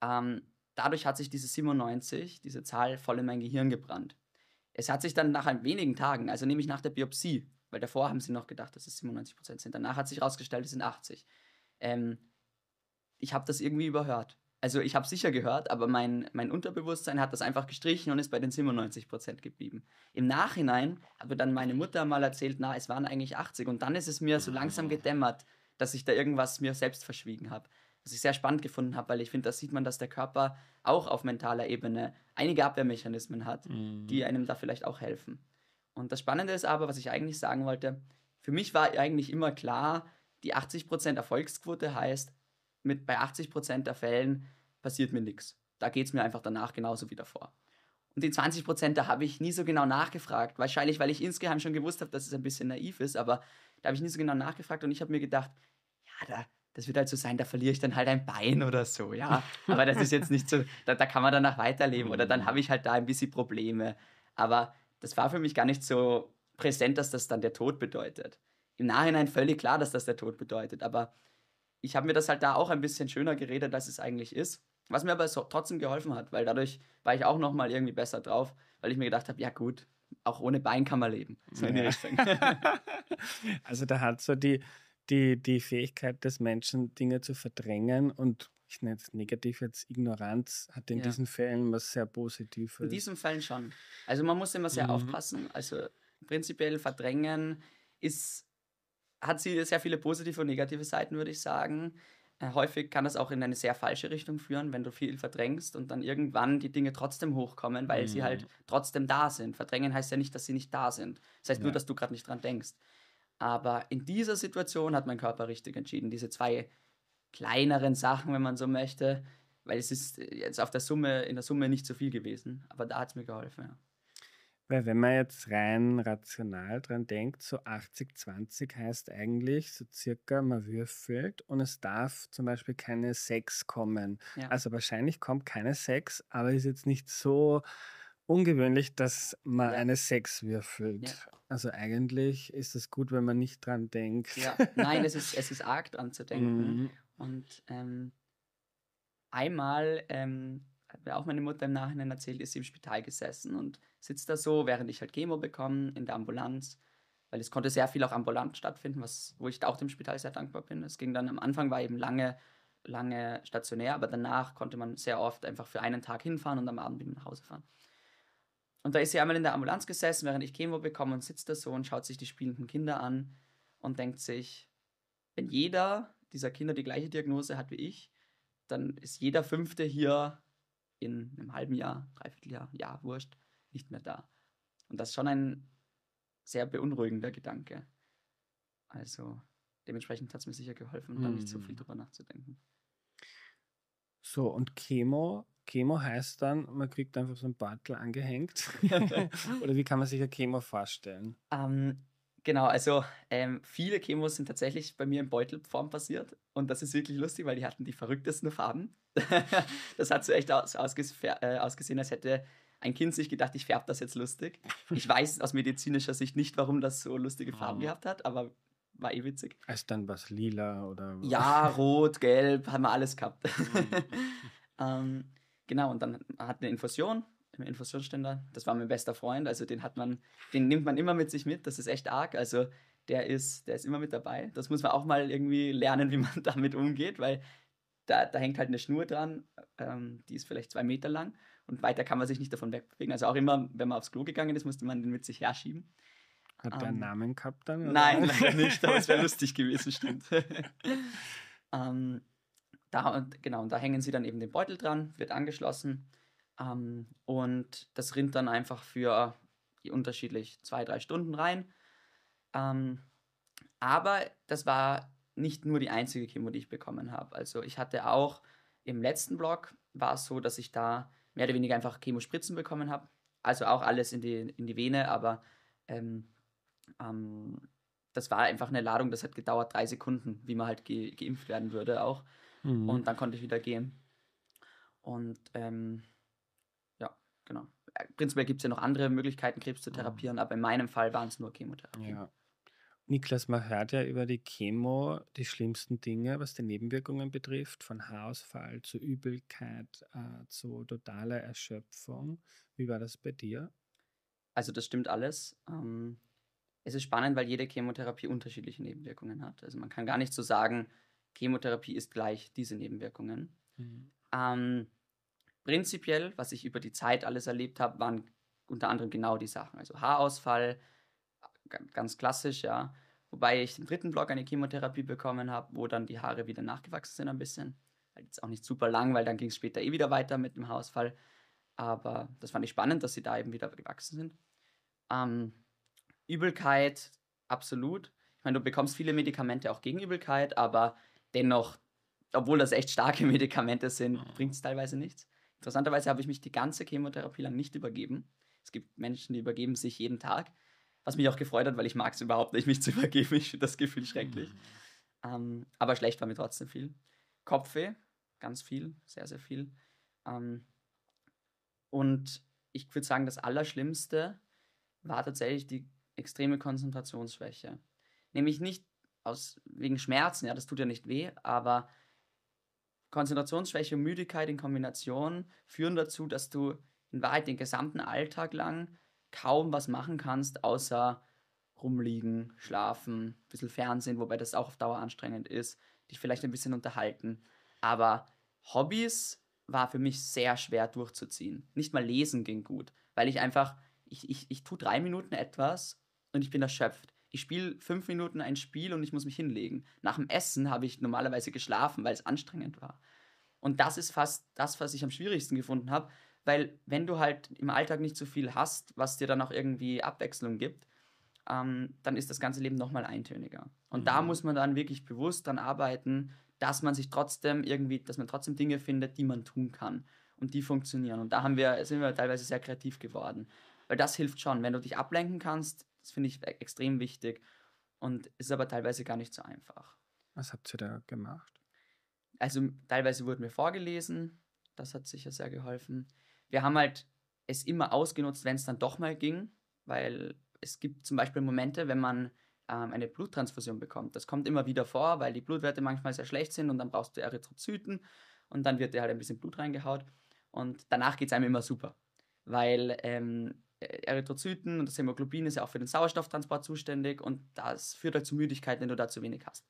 Ähm, dadurch hat sich diese 97, diese Zahl voll in mein Gehirn gebrannt. Es hat sich dann nach wenigen Tagen, also nämlich nach der Biopsie, weil davor haben sie noch gedacht, dass es 97 sind. Danach hat sich herausgestellt, es sind 80 ähm, ich habe das irgendwie überhört. Also ich habe sicher gehört, aber mein, mein Unterbewusstsein hat das einfach gestrichen und ist bei den 97 Prozent geblieben. Im Nachhinein hat mir dann meine Mutter mal erzählt, na, es waren eigentlich 80 und dann ist es mir so langsam ah. gedämmert, dass ich da irgendwas mir selbst verschwiegen habe. Was ich sehr spannend gefunden habe, weil ich finde, da sieht man, dass der Körper auch auf mentaler Ebene einige Abwehrmechanismen hat, mhm. die einem da vielleicht auch helfen. Und das Spannende ist aber, was ich eigentlich sagen wollte, für mich war eigentlich immer klar, die 80% Erfolgsquote heißt, mit, bei 80% der Fällen passiert mir nichts. Da geht es mir einfach danach genauso wie davor. Und die 20%, da habe ich nie so genau nachgefragt. Wahrscheinlich, weil ich insgeheim schon gewusst habe, dass es ein bisschen naiv ist, aber da habe ich nie so genau nachgefragt und ich habe mir gedacht, ja, da, das wird halt so sein, da verliere ich dann halt ein Bein oder so, ja. Aber das ist jetzt nicht so, da, da kann man danach weiterleben oder dann mhm. habe ich halt da ein bisschen Probleme. Aber das war für mich gar nicht so präsent, dass das dann der Tod bedeutet im Nachhinein völlig klar, dass das der Tod bedeutet. Aber ich habe mir das halt da auch ein bisschen schöner geredet, als es eigentlich ist. Was mir aber so trotzdem geholfen hat, weil dadurch war ich auch nochmal irgendwie besser drauf, weil ich mir gedacht habe, ja gut, auch ohne Bein kann man leben. So in die Richtung. also da hat so die, die, die Fähigkeit des Menschen, Dinge zu verdrängen und ich nenne es negativ jetzt Ignoranz, hat in ja. diesen Fällen was sehr Positives. In diesen Fällen schon. Also man muss immer sehr mhm. aufpassen. Also prinzipiell verdrängen ist hat sie sehr viele positive und negative Seiten, würde ich sagen. Äh, häufig kann das auch in eine sehr falsche Richtung führen, wenn du viel verdrängst und dann irgendwann die Dinge trotzdem hochkommen, weil mhm. sie halt mhm. trotzdem da sind. Verdrängen heißt ja nicht, dass sie nicht da sind. Das heißt ja. nur, dass du gerade nicht dran denkst. Aber in dieser Situation hat mein Körper richtig entschieden. Diese zwei kleineren Sachen, wenn man so möchte, weil es ist jetzt auf der Summe, in der Summe nicht so viel gewesen. Aber da hat es mir geholfen, ja. Weil wenn man jetzt rein rational dran denkt, so 80-20 heißt eigentlich so circa, man würfelt und es darf zum Beispiel keine 6 kommen. Ja. Also wahrscheinlich kommt keine 6, aber ist jetzt nicht so ungewöhnlich, dass man ja. eine 6 würfelt. Ja. Also eigentlich ist es gut, wenn man nicht dran denkt. Ja, nein, es ist, es ist arg dran zu mhm. denken. Mhm. Und ähm, einmal ähm, auch meine Mutter im Nachhinein erzählt, ist sie im Spital gesessen und sitzt da so, während ich halt Chemo bekomme, in der Ambulanz. Weil es konnte sehr viel auch ambulant stattfinden, was, wo ich auch dem Spital sehr dankbar bin. Es ging dann am Anfang, war eben lange, lange stationär, aber danach konnte man sehr oft einfach für einen Tag hinfahren und am Abend wieder nach Hause fahren. Und da ist sie einmal in der Ambulanz gesessen, während ich Chemo bekomme und sitzt da so und schaut sich die spielenden Kinder an und denkt sich, wenn jeder dieser Kinder die gleiche Diagnose hat wie ich, dann ist jeder Fünfte hier in einem halben Jahr, Dreivierteljahr, Jahr, wurscht, nicht mehr da. Und das ist schon ein sehr beunruhigender Gedanke. Also dementsprechend hat es mir sicher geholfen, mhm. da nicht so hm. viel drüber nachzudenken. So, und Chemo, Chemo heißt dann, man kriegt einfach so einen Bartel angehängt. Oder wie kann man sich ein Chemo vorstellen? Ähm, genau, also ähm, viele Chemos sind tatsächlich bei mir in Beutelform passiert. Und das ist wirklich lustig, weil die hatten die verrücktesten Farben. das hat so echt aus, ausges, äh, ausgesehen, als hätte ein Kind sich gedacht, ich färbe das jetzt lustig. Ich weiß aus medizinischer Sicht nicht, warum das so lustige Farben oh. gehabt hat, aber war eh witzig. Ist dann was lila oder. Ja, rot, gelb, haben wir alles gehabt. ähm, genau, und dann hat eine Infusion Infusionsständer. Das war mein bester Freund, also den hat man, den nimmt man immer mit sich mit. Das ist echt arg. Also der ist, der ist immer mit dabei. Das muss man auch mal irgendwie lernen, wie man damit umgeht, weil da, da hängt halt eine Schnur dran, ähm, die ist vielleicht zwei Meter lang und weiter kann man sich nicht davon wegbewegen. Also auch immer, wenn man aufs Klo gegangen ist, musste man den mit sich herschieben. Hat ähm, der einen ähm, Namen gehabt dann? Oder? Nein, leider nicht, aber es wäre lustig gewesen, stimmt. ähm, da, genau, und da hängen sie dann eben den Beutel dran, wird angeschlossen ähm, und das rinnt dann einfach für unterschiedlich zwei, drei Stunden rein. Ähm, aber das war nicht nur die einzige Chemo, die ich bekommen habe. Also ich hatte auch im letzten Block war es so, dass ich da mehr oder weniger einfach Chemospritzen bekommen habe. Also auch alles in die, in die Vene, aber ähm, ähm, das war einfach eine Ladung, das hat gedauert drei Sekunden, wie man halt ge geimpft werden würde auch. Mhm. Und dann konnte ich wieder gehen. Und ähm, ja, genau. Äh, prinzipiell gibt es ja noch andere Möglichkeiten, Krebs zu mhm. therapieren, mhm. aber in meinem Fall waren es nur Chemotherapie. Ja. Niklas, man hört ja über die Chemo die schlimmsten Dinge, was die Nebenwirkungen betrifft, von Haarausfall zu Übelkeit äh, zu totaler Erschöpfung. Wie war das bei dir? Also das stimmt alles. Ähm, es ist spannend, weil jede Chemotherapie unterschiedliche Nebenwirkungen hat. Also man kann gar nicht so sagen, Chemotherapie ist gleich diese Nebenwirkungen. Mhm. Ähm, prinzipiell, was ich über die Zeit alles erlebt habe, waren unter anderem genau die Sachen. Also Haarausfall, ganz klassisch, ja. Wobei ich im dritten Block eine Chemotherapie bekommen habe, wo dann die Haare wieder nachgewachsen sind ein bisschen. Jetzt auch nicht super lang, weil dann ging es später eh wieder weiter mit dem Hausfall. Aber das fand ich spannend, dass sie da eben wieder gewachsen sind. Ähm, Übelkeit, absolut. Ich meine, du bekommst viele Medikamente auch gegen Übelkeit, aber dennoch, obwohl das echt starke Medikamente sind, mhm. bringt es teilweise nichts. Interessanterweise habe ich mich die ganze Chemotherapie lang nicht übergeben. Es gibt Menschen, die übergeben sich jeden Tag. Was mich auch gefreut hat, weil ich mag es überhaupt nicht, mich zu übergeben. Ich finde das Gefühl schrecklich. Mhm. Ähm, aber schlecht war mir trotzdem viel. Kopfweh, ganz viel, sehr, sehr viel. Ähm, und ich würde sagen, das Allerschlimmste war tatsächlich die extreme Konzentrationsschwäche. Nämlich nicht aus, wegen Schmerzen, ja, das tut ja nicht weh, aber Konzentrationsschwäche und Müdigkeit in Kombination führen dazu, dass du in Wahrheit den gesamten Alltag lang kaum was machen kannst, außer rumliegen, schlafen, ein bisschen Fernsehen, wobei das auch auf Dauer anstrengend ist, dich vielleicht ein bisschen unterhalten. Aber Hobbys war für mich sehr schwer durchzuziehen. Nicht mal lesen ging gut, weil ich einfach, ich, ich, ich tue drei Minuten etwas und ich bin erschöpft. Ich spiele fünf Minuten ein Spiel und ich muss mich hinlegen. Nach dem Essen habe ich normalerweise geschlafen, weil es anstrengend war. Und das ist fast das, was ich am schwierigsten gefunden habe, weil wenn du halt im Alltag nicht so viel hast, was dir dann auch irgendwie Abwechslung gibt, ähm, dann ist das ganze Leben nochmal eintöniger. Und mhm. da muss man dann wirklich bewusst dann arbeiten, dass man sich trotzdem irgendwie, dass man trotzdem Dinge findet, die man tun kann und die funktionieren. Und da haben wir, sind wir teilweise sehr kreativ geworden. Weil das hilft schon. Wenn du dich ablenken kannst, das finde ich e- extrem wichtig. Und ist aber teilweise gar nicht so einfach. Was habt ihr da gemacht? Also teilweise wurde mir vorgelesen. Das hat sicher sehr geholfen wir haben halt es immer ausgenutzt, wenn es dann doch mal ging, weil es gibt zum Beispiel Momente, wenn man ähm, eine Bluttransfusion bekommt. Das kommt immer wieder vor, weil die Blutwerte manchmal sehr schlecht sind und dann brauchst du Erythrozyten und dann wird dir halt ein bisschen Blut reingehaut und danach geht es einem immer super, weil ähm, Erythrozyten und das Hämoglobin ist ja auch für den Sauerstofftransport zuständig und das führt halt zu Müdigkeit, wenn du da zu wenig hast.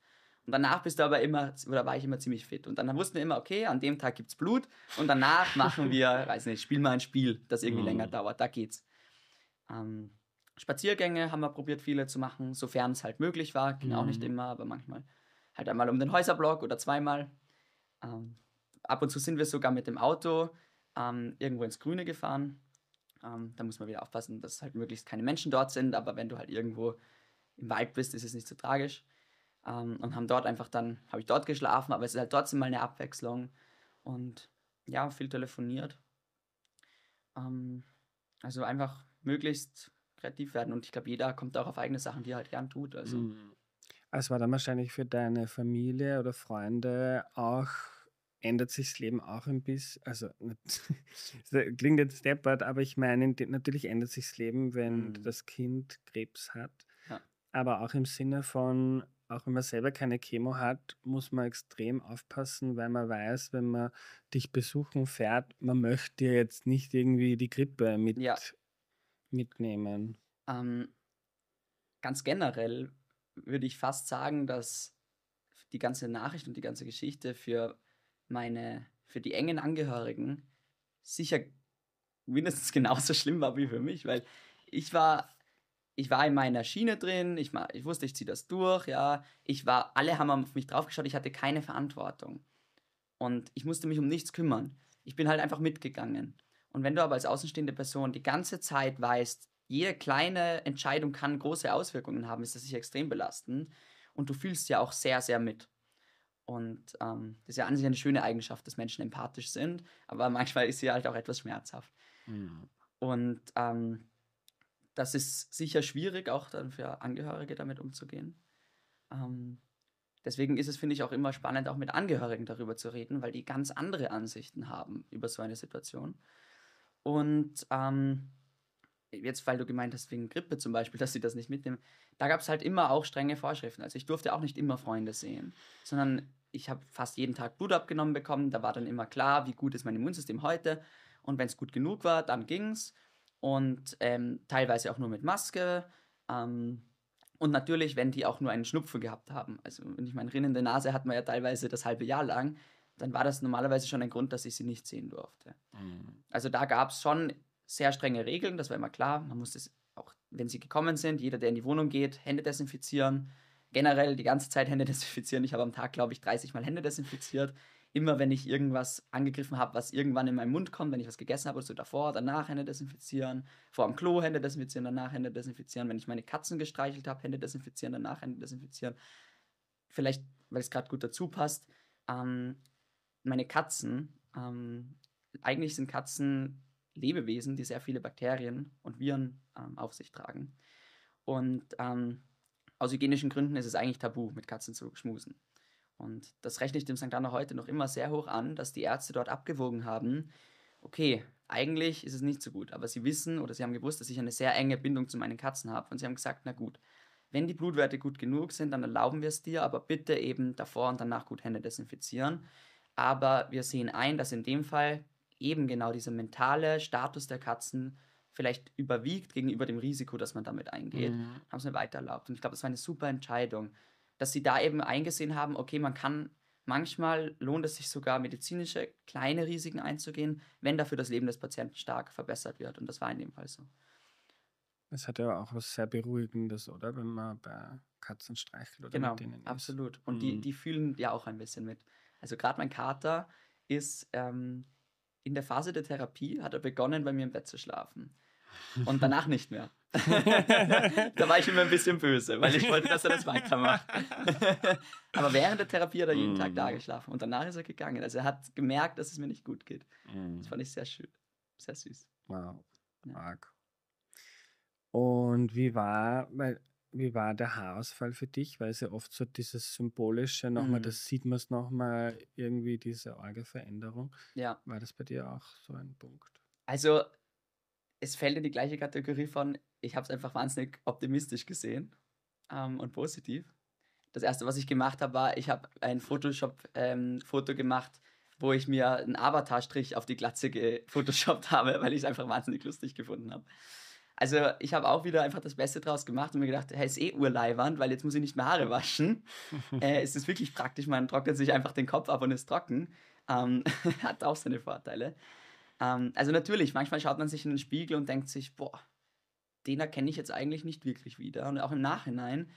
Und danach bist du aber immer, oder war ich immer ziemlich fit. Und dann wussten wir immer, okay, an dem Tag gibt es Blut und danach machen wir, weiß nicht, spielen mal ein Spiel, das irgendwie mhm. länger dauert. Da geht's. Ähm, Spaziergänge haben wir probiert, viele zu machen, sofern es halt möglich war. Ging auch nicht mhm. immer, aber manchmal halt einmal um den Häuserblock oder zweimal. Ähm, ab und zu sind wir sogar mit dem Auto ähm, irgendwo ins Grüne gefahren. Ähm, da muss man wieder aufpassen, dass halt möglichst keine Menschen dort sind, aber wenn du halt irgendwo im Wald bist, ist es nicht so tragisch ähm, und haben dort einfach dann, habe ich dort geschlafen, aber es ist halt trotzdem mal eine Abwechslung und ja, viel telefoniert. Ähm, also einfach möglichst kreativ werden und ich glaube, jeder kommt auch auf eigene Sachen, die er halt gern tut. Also. Mhm. Es also war dann wahrscheinlich für deine Familie oder Freunde auch, ändert sich das Leben auch ein bisschen. Also, klingt jetzt deppert, aber ich meine, natürlich ändert sich das Leben, wenn mhm. das Kind Krebs hat. Ja. Aber auch im Sinne von, auch wenn man selber keine Chemo hat, muss man extrem aufpassen, weil man weiß, wenn man dich besuchen fährt, man möchte dir jetzt nicht irgendwie die Grippe mit, ja. mitnehmen. Ähm, ganz generell würde ich fast sagen, dass die ganze Nachricht und die ganze Geschichte für meine, für die engen Angehörigen sicher mindestens genauso schlimm war wie für mich, weil ich war ich war in meiner Schiene drin, ich, ich wusste, ich ziehe das durch, ja. Ich war, alle haben auf mich draufgeschaut, ich hatte keine Verantwortung. Und ich musste mich um nichts kümmern. Ich bin halt einfach mitgegangen. Und wenn du aber als außenstehende Person die ganze Zeit weißt, jede kleine Entscheidung kann große Auswirkungen haben, ist das sich extrem belastend. Und du fühlst ja auch sehr, sehr mit. Und ähm, das ist ja an sich eine schöne Eigenschaft, dass Menschen empathisch sind, aber manchmal ist sie halt auch etwas schmerzhaft. Ja. Und ähm, das ist sicher schwierig, auch dann für Angehörige damit umzugehen. Ähm, deswegen ist es, finde ich, auch immer spannend, auch mit Angehörigen darüber zu reden, weil die ganz andere Ansichten haben über so eine Situation. Und ähm, jetzt, weil du gemeint hast, wegen Grippe zum Beispiel, dass sie das nicht mitnehmen, da gab es halt immer auch strenge Vorschriften. Also ich durfte auch nicht immer Freunde sehen, sondern ich habe fast jeden Tag Blut abgenommen bekommen. Da war dann immer klar, wie gut ist mein Immunsystem heute. Und wenn es gut genug war, dann ging es und ähm, teilweise auch nur mit Maske. Ähm, und natürlich, wenn die auch nur einen Schnupfen gehabt haben. Also, wenn ich meine, rinnende Nase hat man ja teilweise das halbe Jahr lang, dann war das normalerweise schon ein Grund, dass ich sie nicht sehen durfte. Mhm. Also, da gab es schon sehr strenge Regeln, das war immer klar. Man musste auch, wenn sie gekommen sind, jeder, der in die Wohnung geht, Hände desinfizieren. Generell die ganze Zeit Hände desinfizieren. Ich habe am Tag, glaube ich, 30 Mal Hände desinfiziert immer wenn ich irgendwas angegriffen habe, was irgendwann in meinen Mund kommt, wenn ich was gegessen habe, so davor, danach Hände desinfizieren, vor dem Klo Hände desinfizieren, danach Hände desinfizieren, wenn ich meine Katzen gestreichelt habe, Hände desinfizieren, danach Hände desinfizieren. Vielleicht, weil es gerade gut dazu passt, ähm, meine Katzen, ähm, eigentlich sind Katzen Lebewesen, die sehr viele Bakterien und Viren ähm, auf sich tragen. Und ähm, aus hygienischen Gründen ist es eigentlich tabu, mit Katzen zu schmusen. Und das rechne ich dem St. Anna heute noch immer sehr hoch an, dass die Ärzte dort abgewogen haben, okay, eigentlich ist es nicht so gut, aber sie wissen oder sie haben gewusst, dass ich eine sehr enge Bindung zu meinen Katzen habe und sie haben gesagt, na gut, wenn die Blutwerte gut genug sind, dann erlauben wir es dir, aber bitte eben davor und danach gut Hände desinfizieren. Aber wir sehen ein, dass in dem Fall eben genau dieser mentale Status der Katzen vielleicht überwiegt gegenüber dem Risiko, dass man damit eingeht. Mhm. Haben es mir weiter erlaubt. Und ich glaube, das war eine super Entscheidung dass sie da eben eingesehen haben, okay, man kann manchmal lohnt es sich sogar medizinische kleine Risiken einzugehen, wenn dafür das Leben des Patienten stark verbessert wird. Und das war in dem Fall so. Es hat ja auch was sehr Beruhigendes, oder? Wenn man bei Katzen streichelt oder genau, mit denen Genau, absolut. Und mhm. die, die fühlen ja auch ein bisschen mit. Also gerade mein Kater ist ähm, in der Phase der Therapie, hat er begonnen, bei mir im Bett zu schlafen. Und danach nicht mehr. da war ich immer ein bisschen böse, weil ich wollte, dass er das weitermacht. Aber während der Therapie hat er jeden mm. Tag mhm. da geschlafen und danach ist er gegangen. Also er hat gemerkt, dass es mir nicht gut geht. Mm. Das fand ich sehr schön, sehr süß. Wow, ja. Und wie war, weil, wie war der Haarausfall für dich? Weil es ja oft so dieses symbolische nochmal, mm. das sieht man es nochmal, irgendwie diese Orgelveränderung. Ja. War das bei dir auch so ein Punkt? Also es fällt in die gleiche Kategorie von, ich habe es einfach wahnsinnig optimistisch gesehen ähm, und positiv. Das erste, was ich gemacht habe, war, ich habe ein Photoshop-Foto ähm, gemacht, wo ich mir einen Avatar-Strich auf die Glatze gefotoshoppt habe, weil ich es einfach wahnsinnig lustig gefunden habe. Also ich habe auch wieder einfach das Beste draus gemacht und mir gedacht, hey, ist eh urleiwand, weil jetzt muss ich nicht mehr Haare waschen. äh, es ist wirklich praktisch, man trocknet sich einfach den Kopf ab und ist trocken. Ähm, hat auch seine Vorteile. Ähm, also natürlich, manchmal schaut man sich in den Spiegel und denkt sich, boah, den erkenne ich jetzt eigentlich nicht wirklich wieder. Und auch im Nachhinein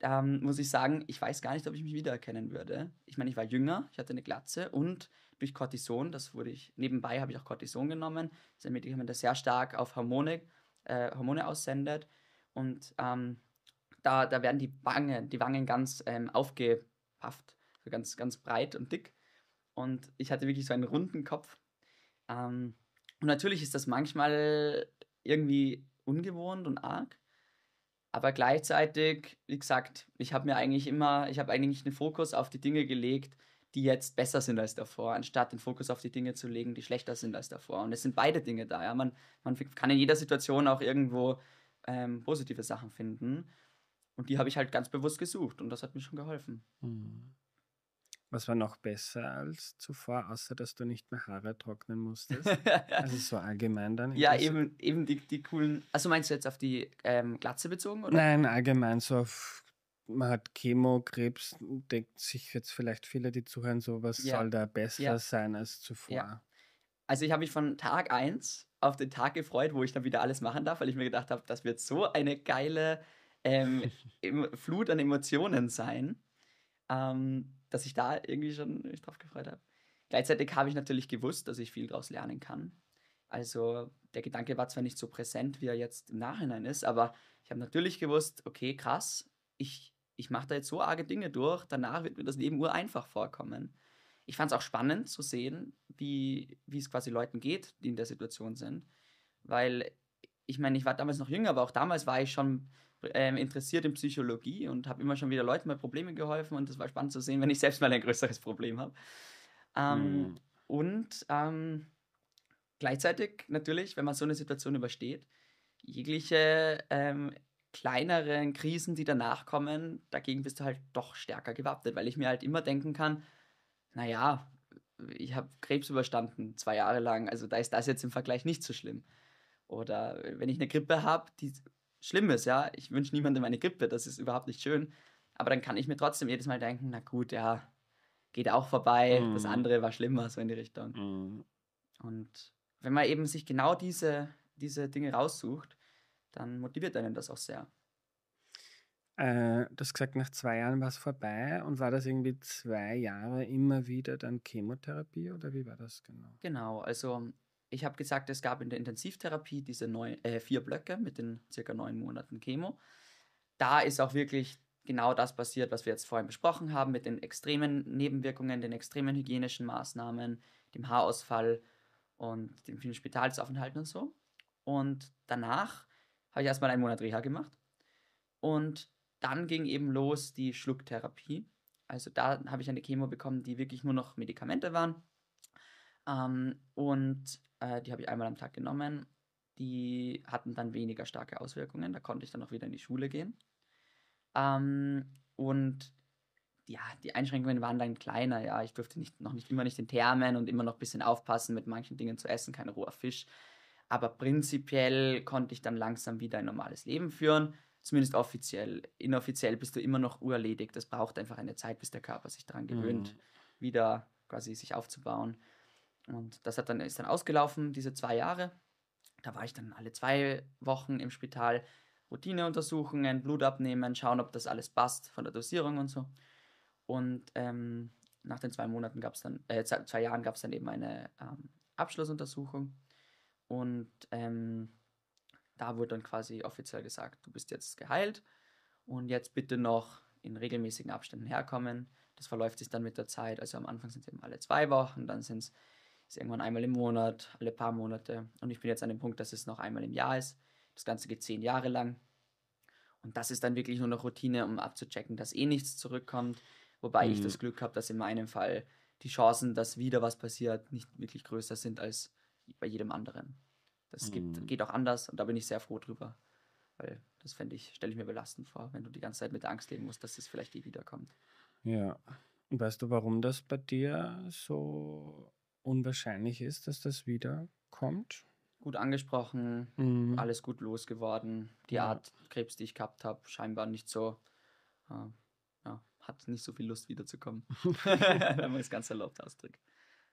ähm, muss ich sagen, ich weiß gar nicht, ob ich mich wiedererkennen würde. Ich meine, ich war jünger, ich hatte eine Glatze und durch Cortison, das wurde ich, nebenbei habe ich auch Cortison genommen, das ist ein Medikament, das sehr stark auf Hormone, äh, Hormone aussendet. Und ähm, da, da werden die Wangen, die Wangen ganz ähm, aufgepafft, so ganz, ganz breit und dick. Und ich hatte wirklich so einen runden Kopf ähm, und natürlich ist das manchmal irgendwie ungewohnt und arg. Aber gleichzeitig, wie gesagt, ich habe mir eigentlich immer, ich habe eigentlich einen Fokus auf die Dinge gelegt, die jetzt besser sind als davor, anstatt den Fokus auf die Dinge zu legen, die schlechter sind als davor. Und es sind beide Dinge da. Ja? Man, man kann in jeder Situation auch irgendwo ähm, positive Sachen finden. Und die habe ich halt ganz bewusst gesucht und das hat mir schon geholfen. Mhm. Was war noch besser als zuvor, außer dass du nicht mehr Haare trocknen musstest? also so allgemein dann. Ja, eben, eben die, die coolen. Also meinst du jetzt auf die ähm, Glatze bezogen? Oder? Nein, allgemein so auf. Man hat Chemo, Krebs, denkt sich jetzt vielleicht viele, die zuhören, so was ja. soll da besser ja. sein als zuvor? Ja. Also ich habe mich von Tag 1 auf den Tag gefreut, wo ich dann wieder alles machen darf, weil ich mir gedacht habe, das wird so eine geile ähm, Flut an Emotionen sein. Ähm, dass ich da irgendwie schon mich drauf gefreut habe. Gleichzeitig habe ich natürlich gewusst, dass ich viel daraus lernen kann. Also der Gedanke war zwar nicht so präsent, wie er jetzt im Nachhinein ist, aber ich habe natürlich gewusst, okay, krass, ich, ich mache da jetzt so arge Dinge durch, danach wird mir das Leben ureinfach vorkommen. Ich fand es auch spannend zu sehen, wie, wie es quasi Leuten geht, die in der Situation sind, weil ich meine, ich war damals noch jünger, aber auch damals war ich schon ähm, interessiert in Psychologie und habe immer schon wieder Leuten bei Problemen geholfen und das war spannend zu sehen, wenn ich selbst mal ein größeres Problem habe. Ähm, mhm. Und ähm, gleichzeitig natürlich, wenn man so eine Situation übersteht, jegliche ähm, kleineren Krisen, die danach kommen, dagegen bist du halt doch stärker gewappnet, weil ich mir halt immer denken kann, naja, ich habe Krebs überstanden zwei Jahre lang, also da ist das jetzt im Vergleich nicht so schlimm. Oder äh, wenn ich eine Grippe habe, die Schlimmes, ja. Ich wünsche niemandem eine Grippe, das ist überhaupt nicht schön. Aber dann kann ich mir trotzdem jedes Mal denken, na gut, ja, geht auch vorbei, mm. das mhm. andere war schlimmer, so in die Richtung. Mm. Und wenn man eben sich genau diese, diese Dinge raussucht, dann motiviert einen das auch sehr. Äh, du hast gesagt, nach zwei Jahren war es vorbei und war das irgendwie zwei Jahre immer wieder dann Chemotherapie oder wie war das genau? Genau, also ich habe gesagt, es gab in der Intensivtherapie diese neun, äh, vier Blöcke mit den circa neun Monaten Chemo. Da ist auch wirklich genau das passiert, was wir jetzt vorhin besprochen haben, mit den extremen Nebenwirkungen, den extremen hygienischen Maßnahmen, dem Haarausfall und dem vielen Spitalsaufenthalten und so. Und danach habe ich erstmal einen Monat Reha gemacht. Und dann ging eben los die Schlucktherapie. Also da habe ich eine Chemo bekommen, die wirklich nur noch Medikamente waren ähm, und äh, die habe ich einmal am Tag genommen. Die hatten dann weniger starke Auswirkungen. Da konnte ich dann auch wieder in die Schule gehen. Ähm, und ja, die Einschränkungen waren dann kleiner. Ja, ich durfte nicht, noch nicht immer nicht in Thermen und immer noch ein bisschen aufpassen, mit manchen Dingen zu essen, kein roher Fisch. Aber prinzipiell konnte ich dann langsam wieder ein normales Leben führen, zumindest offiziell. Inoffiziell bist du immer noch urledigt. Das braucht einfach eine Zeit, bis der Körper sich daran gewöhnt, mhm. wieder quasi sich aufzubauen. Und das hat dann, ist dann ausgelaufen, diese zwei Jahre. Da war ich dann alle zwei Wochen im Spital, Routineuntersuchungen, Blut abnehmen, schauen, ob das alles passt von der Dosierung und so. Und ähm, nach den zwei Monaten gab es dann, äh, zwei Jahren gab es dann eben eine ähm, Abschlussuntersuchung. Und ähm, da wurde dann quasi offiziell gesagt, du bist jetzt geheilt und jetzt bitte noch in regelmäßigen Abständen herkommen. Das verläuft sich dann mit der Zeit. Also am Anfang sind es eben alle zwei Wochen, dann sind es ist irgendwann einmal im Monat, alle paar Monate. Und ich bin jetzt an dem Punkt, dass es noch einmal im Jahr ist. Das Ganze geht zehn Jahre lang. Und das ist dann wirklich nur noch Routine, um abzuchecken, dass eh nichts zurückkommt. Wobei mhm. ich das Glück habe, dass in meinem Fall die Chancen, dass wieder was passiert, nicht wirklich größer sind als bei jedem anderen. Das gibt, mhm. geht auch anders und da bin ich sehr froh drüber. Weil das fände ich, stelle ich mir belastend vor, wenn du die ganze Zeit mit der Angst leben musst, dass das vielleicht eh wiederkommt. Ja. Und Weißt du, warum das bei dir so unwahrscheinlich ist, dass das wieder kommt. Gut angesprochen, mhm. alles gut losgeworden. Die ja. Art Krebs, die ich gehabt habe, scheinbar nicht so, äh, ja, hat nicht so viel Lust wiederzukommen, wenn man es ganz erlaubt ausdrückt.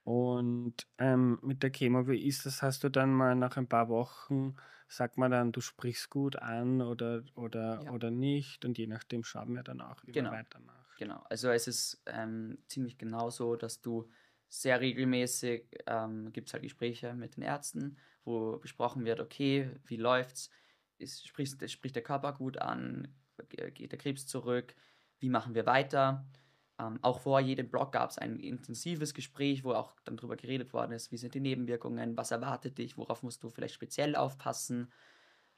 Und ähm, mit der Chemo, wie ist das? Hast du dann mal nach ein paar Wochen, sagt man dann, du sprichst gut an oder, oder, ja. oder nicht? Und je nachdem schauen wir dann auch immer genau. weiter nach. Genau, also es ist ähm, ziemlich genau so, dass du sehr regelmäßig ähm, gibt es halt Gespräche mit den Ärzten, wo besprochen wird, okay, wie läuft's, ist, spricht, spricht der Körper gut an, geht der Krebs zurück, wie machen wir weiter. Ähm, auch vor jedem Blog gab es ein intensives Gespräch, wo auch dann darüber geredet worden ist, wie sind die Nebenwirkungen, was erwartet dich, worauf musst du vielleicht speziell aufpassen.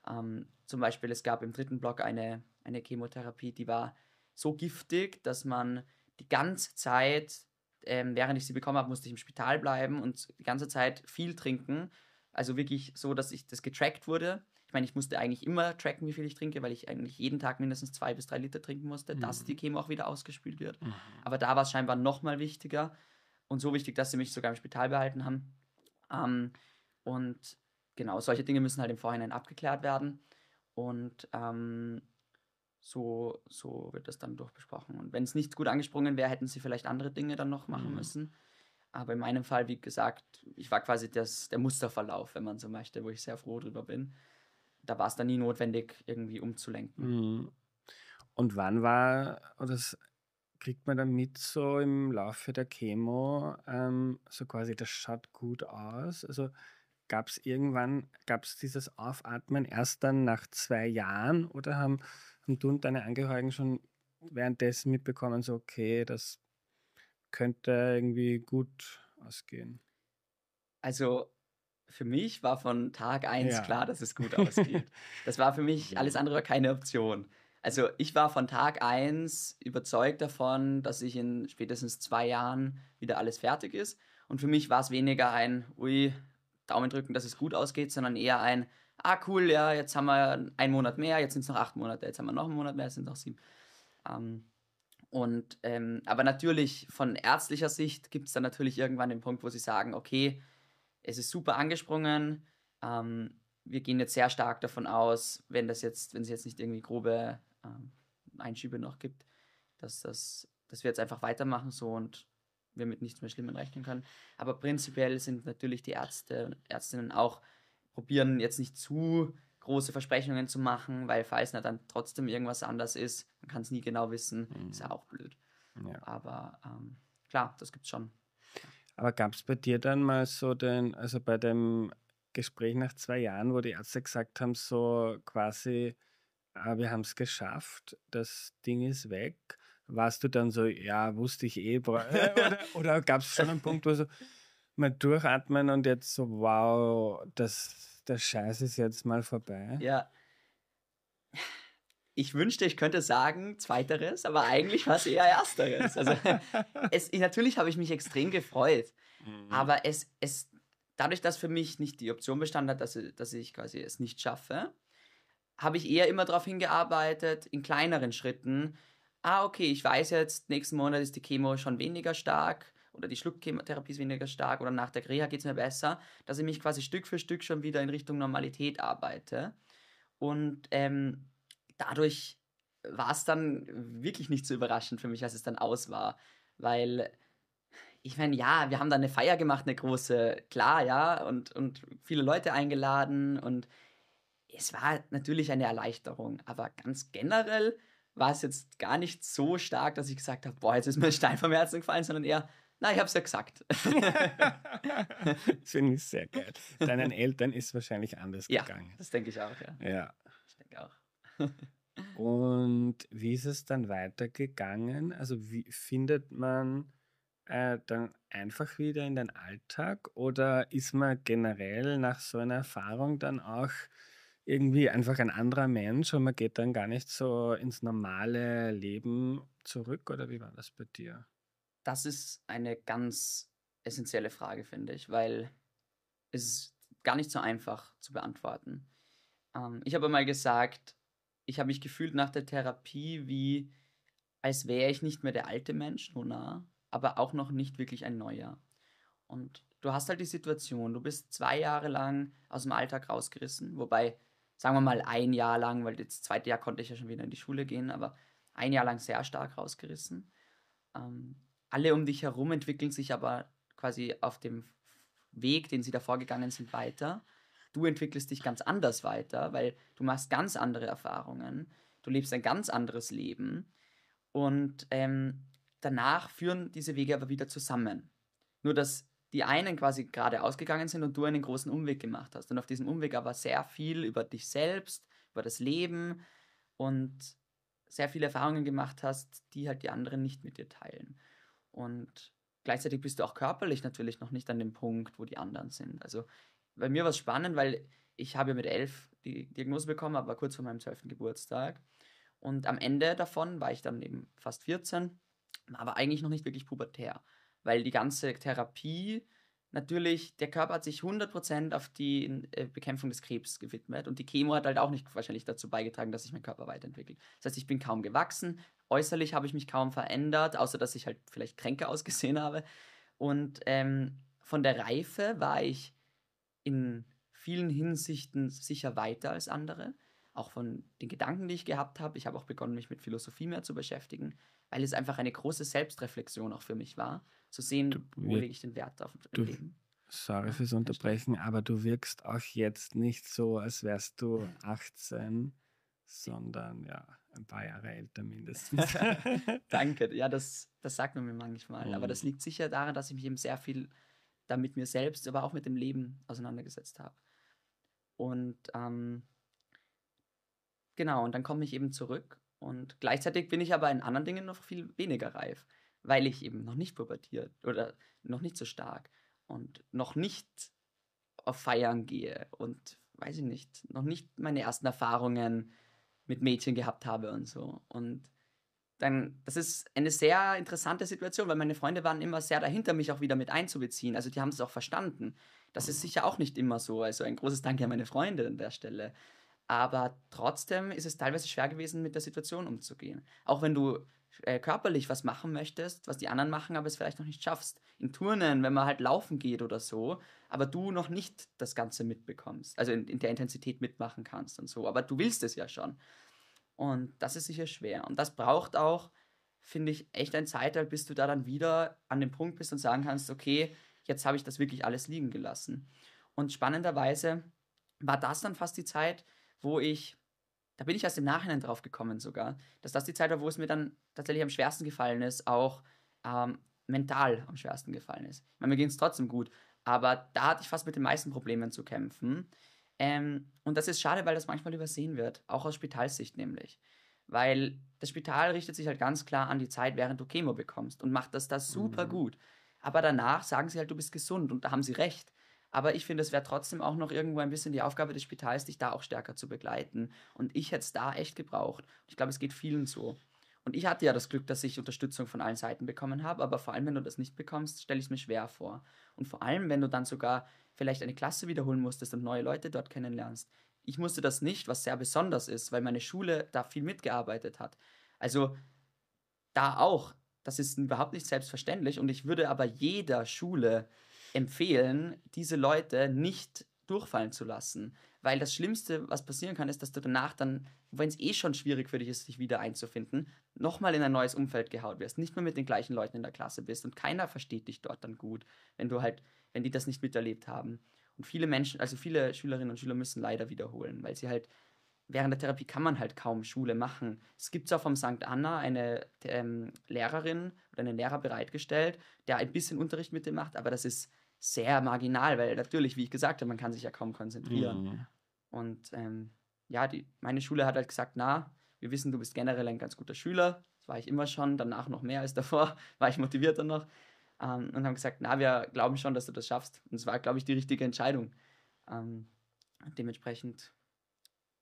Ähm, zum Beispiel, es gab im dritten Blog eine, eine Chemotherapie, die war so giftig, dass man die ganze Zeit ähm, während ich sie bekommen habe, musste ich im Spital bleiben und die ganze Zeit viel trinken. Also wirklich so, dass ich das getrackt wurde. Ich meine, ich musste eigentlich immer tracken, wie viel ich trinke, weil ich eigentlich jeden Tag mindestens zwei bis drei Liter trinken musste, mhm. dass die Chemo auch wieder ausgespült wird. Mhm. Aber da war es scheinbar nochmal wichtiger und so wichtig, dass sie mich sogar im Spital behalten haben. Ähm, und genau, solche Dinge müssen halt im Vorhinein abgeklärt werden. Und ähm, so, so wird das dann durchbesprochen. Und wenn es nicht gut angesprungen wäre, hätten sie vielleicht andere Dinge dann noch machen mhm. müssen. Aber in meinem Fall, wie gesagt, ich war quasi das, der Musterverlauf, wenn man so möchte, wo ich sehr froh drüber bin. Da war es dann nie notwendig, irgendwie umzulenken. Mhm. Und wann war, oder das kriegt man dann mit, so im Laufe der Chemo, ähm, so quasi, das schaut gut aus? Also gab es irgendwann, gab es dieses Aufatmen erst dann nach zwei Jahren oder haben und du und deine Angehörigen schon währenddessen mitbekommen, so, okay, das könnte irgendwie gut ausgehen? Also für mich war von Tag 1 ja. klar, dass es gut ausgeht. das war für mich alles andere keine Option. Also ich war von Tag 1 überzeugt davon, dass ich in spätestens zwei Jahren wieder alles fertig ist. Und für mich war es weniger ein, ui, Daumen drücken, dass es gut ausgeht, sondern eher ein, ah cool, ja, jetzt haben wir einen Monat mehr, jetzt sind es noch acht Monate, jetzt haben wir noch einen Monat mehr, jetzt sind es noch sieben. Ähm, und, ähm, aber natürlich von ärztlicher Sicht gibt es dann natürlich irgendwann den Punkt, wo sie sagen, okay, es ist super angesprungen, ähm, wir gehen jetzt sehr stark davon aus, wenn das jetzt, wenn es jetzt nicht irgendwie grobe ähm, Einschübe noch gibt, dass das, dass wir jetzt einfach weitermachen so und wir mit nichts mehr Schlimmen rechnen können. Aber prinzipiell sind natürlich die Ärzte und Ärztinnen auch probieren jetzt nicht zu große Versprechungen zu machen, weil falls dann trotzdem irgendwas anders ist, man kann es nie genau wissen, mhm. ist ja auch blöd. Ja. Aber ähm, klar, das gibt's schon. Aber gab es bei dir dann mal so den, also bei dem Gespräch nach zwei Jahren, wo die Ärzte gesagt haben, so quasi, ah, wir haben es geschafft, das Ding ist weg, warst du dann so, ja, wusste ich eh, oder, oder gab es schon einen Punkt, wo so mal durchatmen und jetzt so, wow, das der Scheiß ist jetzt mal vorbei. Ja. Ich wünschte, ich könnte sagen Zweiteres, aber eigentlich war es eher Ersteres. Also, es, natürlich habe ich mich extrem gefreut, mhm. aber es, es, dadurch, dass für mich nicht die Option bestanden hat, dass, dass ich quasi es nicht schaffe, habe ich eher immer darauf hingearbeitet, in kleineren Schritten. Ah, okay, ich weiß jetzt, nächsten Monat ist die Chemo schon weniger stark oder die Schlucktherapie ist weniger stark oder nach der Reha geht es mir besser, dass ich mich quasi Stück für Stück schon wieder in Richtung Normalität arbeite. Und ähm, dadurch war es dann wirklich nicht so überraschend für mich, als es dann aus war, weil ich meine, ja, wir haben da eine Feier gemacht, eine große, klar, ja, und, und viele Leute eingeladen und es war natürlich eine Erleichterung, aber ganz generell war es jetzt gar nicht so stark, dass ich gesagt habe, boah, jetzt ist mir ein Stein vom Herzen gefallen, sondern eher, Nein, ich habe es ja gesagt. das finde ich sehr geil. Deinen Eltern ist wahrscheinlich anders ja, gegangen. Das denke ich auch, ja. Ja. Ich denke auch. Und wie ist es dann weitergegangen? Also, wie findet man äh, dann einfach wieder in den Alltag oder ist man generell nach so einer Erfahrung dann auch irgendwie einfach ein anderer Mensch und man geht dann gar nicht so ins normale Leben zurück oder wie war das bei dir? Das ist eine ganz essentielle Frage, finde ich, weil es ist gar nicht so einfach zu beantworten. Ähm, ich habe mal gesagt, ich habe mich gefühlt nach der Therapie wie, als wäre ich nicht mehr der alte Mensch, Nona, aber auch noch nicht wirklich ein neuer. Und du hast halt die Situation, du bist zwei Jahre lang aus dem Alltag rausgerissen, wobei, sagen wir mal ein Jahr lang, weil das zweite Jahr konnte ich ja schon wieder in die Schule gehen, aber ein Jahr lang sehr stark rausgerissen. Ähm, alle um dich herum entwickeln sich aber quasi auf dem Weg, den sie davor gegangen sind, weiter. Du entwickelst dich ganz anders weiter, weil du machst ganz andere Erfahrungen. Du lebst ein ganz anderes Leben. Und ähm, danach führen diese Wege aber wieder zusammen. Nur, dass die einen quasi gerade ausgegangen sind und du einen großen Umweg gemacht hast. Und auf diesem Umweg aber sehr viel über dich selbst, über das Leben und sehr viele Erfahrungen gemacht hast, die halt die anderen nicht mit dir teilen. Und gleichzeitig bist du auch körperlich natürlich noch nicht an dem Punkt, wo die anderen sind. Also bei mir war es spannend, weil ich habe ja mit elf die Diagnose bekommen, aber kurz vor meinem zwölften Geburtstag. Und am Ende davon war ich dann eben fast 14, aber eigentlich noch nicht wirklich pubertär, weil die ganze Therapie natürlich, der Körper hat sich 100% auf die äh, Bekämpfung des Krebs gewidmet und die Chemo hat halt auch nicht wahrscheinlich dazu beigetragen, dass sich mein Körper weiterentwickelt. Das heißt, ich bin kaum gewachsen, äußerlich habe ich mich kaum verändert, außer dass ich halt vielleicht kränker ausgesehen habe. Und ähm, von der Reife war ich in vielen Hinsichten sicher weiter als andere. Auch von den Gedanken, die ich gehabt habe. Ich habe auch begonnen, mich mit Philosophie mehr zu beschäftigen weil es einfach eine große Selbstreflexion auch für mich war, zu sehen, du, wo lege ich den Wert auf im Leben. Sorry fürs Unterbrechen, aber du wirkst auch jetzt nicht so, als wärst du 18, sondern ja, ein paar Jahre älter mindestens. Danke, ja, das, das sagt man mir manchmal. Oh. Aber das liegt sicher daran, dass ich mich eben sehr viel damit mir selbst, aber auch mit dem Leben auseinandergesetzt habe. Und ähm, genau, und dann komme ich eben zurück und gleichzeitig bin ich aber in anderen Dingen noch viel weniger reif, weil ich eben noch nicht pubertiert oder noch nicht so stark und noch nicht auf Feiern gehe und weiß ich nicht, noch nicht meine ersten Erfahrungen mit Mädchen gehabt habe und so. Und dann, das ist eine sehr interessante Situation, weil meine Freunde waren immer sehr dahinter, mich auch wieder mit einzubeziehen. Also die haben es auch verstanden. Das ist mhm. sicher auch nicht immer so. Also ein großes Danke an meine Freunde an der Stelle. Aber trotzdem ist es teilweise schwer gewesen, mit der Situation umzugehen. Auch wenn du äh, körperlich was machen möchtest, was die anderen machen, aber es vielleicht noch nicht schaffst. In Turnen, wenn man halt laufen geht oder so, aber du noch nicht das Ganze mitbekommst, also in, in der Intensität mitmachen kannst und so. Aber du willst es ja schon. Und das ist sicher schwer. Und das braucht auch, finde ich, echt ein Zeitalter, bis du da dann wieder an dem Punkt bist und sagen kannst, okay, jetzt habe ich das wirklich alles liegen gelassen. Und spannenderweise war das dann fast die Zeit, wo ich, da bin ich erst im Nachhinein drauf gekommen sogar, dass das die Zeit war, wo es mir dann tatsächlich am schwersten gefallen ist, auch ähm, mental am schwersten gefallen ist. Ich meine, mir ging es trotzdem gut, aber da hatte ich fast mit den meisten Problemen zu kämpfen. Ähm, und das ist schade, weil das manchmal übersehen wird, auch aus Spitalsicht nämlich. Weil das Spital richtet sich halt ganz klar an die Zeit, während du Chemo bekommst und macht das da super mhm. gut. Aber danach sagen sie halt, du bist gesund und da haben sie recht. Aber ich finde, es wäre trotzdem auch noch irgendwo ein bisschen die Aufgabe des Spitals, dich da auch stärker zu begleiten. Und ich hätte es da echt gebraucht. Ich glaube, es geht vielen so. Und ich hatte ja das Glück, dass ich Unterstützung von allen Seiten bekommen habe, aber vor allem, wenn du das nicht bekommst, stelle ich es mir schwer vor. Und vor allem, wenn du dann sogar vielleicht eine Klasse wiederholen musstest und neue Leute dort kennenlernst. Ich musste das nicht, was sehr besonders ist, weil meine Schule da viel mitgearbeitet hat. Also da auch, das ist überhaupt nicht selbstverständlich und ich würde aber jeder Schule empfehlen, diese Leute nicht durchfallen zu lassen. Weil das Schlimmste, was passieren kann, ist, dass du danach dann, wenn es eh schon schwierig für dich ist, dich wieder einzufinden, nochmal in ein neues Umfeld gehaut wirst. Nicht mehr mit den gleichen Leuten in der Klasse bist und keiner versteht dich dort dann gut, wenn du halt, wenn die das nicht miterlebt haben. Und viele Menschen, also viele Schülerinnen und Schüler müssen leider wiederholen, weil sie halt, während der Therapie kann man halt kaum Schule machen. Es gibt zwar vom St. Anna eine ähm, Lehrerin oder einen Lehrer bereitgestellt, der ein bisschen Unterricht mit dir macht, aber das ist sehr marginal, weil natürlich, wie ich gesagt habe, man kann sich ja kaum konzentrieren. Mhm. Und ähm, ja, die, meine Schule hat halt gesagt, na, wir wissen, du bist generell ein ganz guter Schüler. Das war ich immer schon, danach noch mehr als davor, war ich motivierter noch. Ähm, und haben gesagt, na, wir glauben schon, dass du das schaffst. Und es war, glaube ich, die richtige Entscheidung. Ähm, dementsprechend,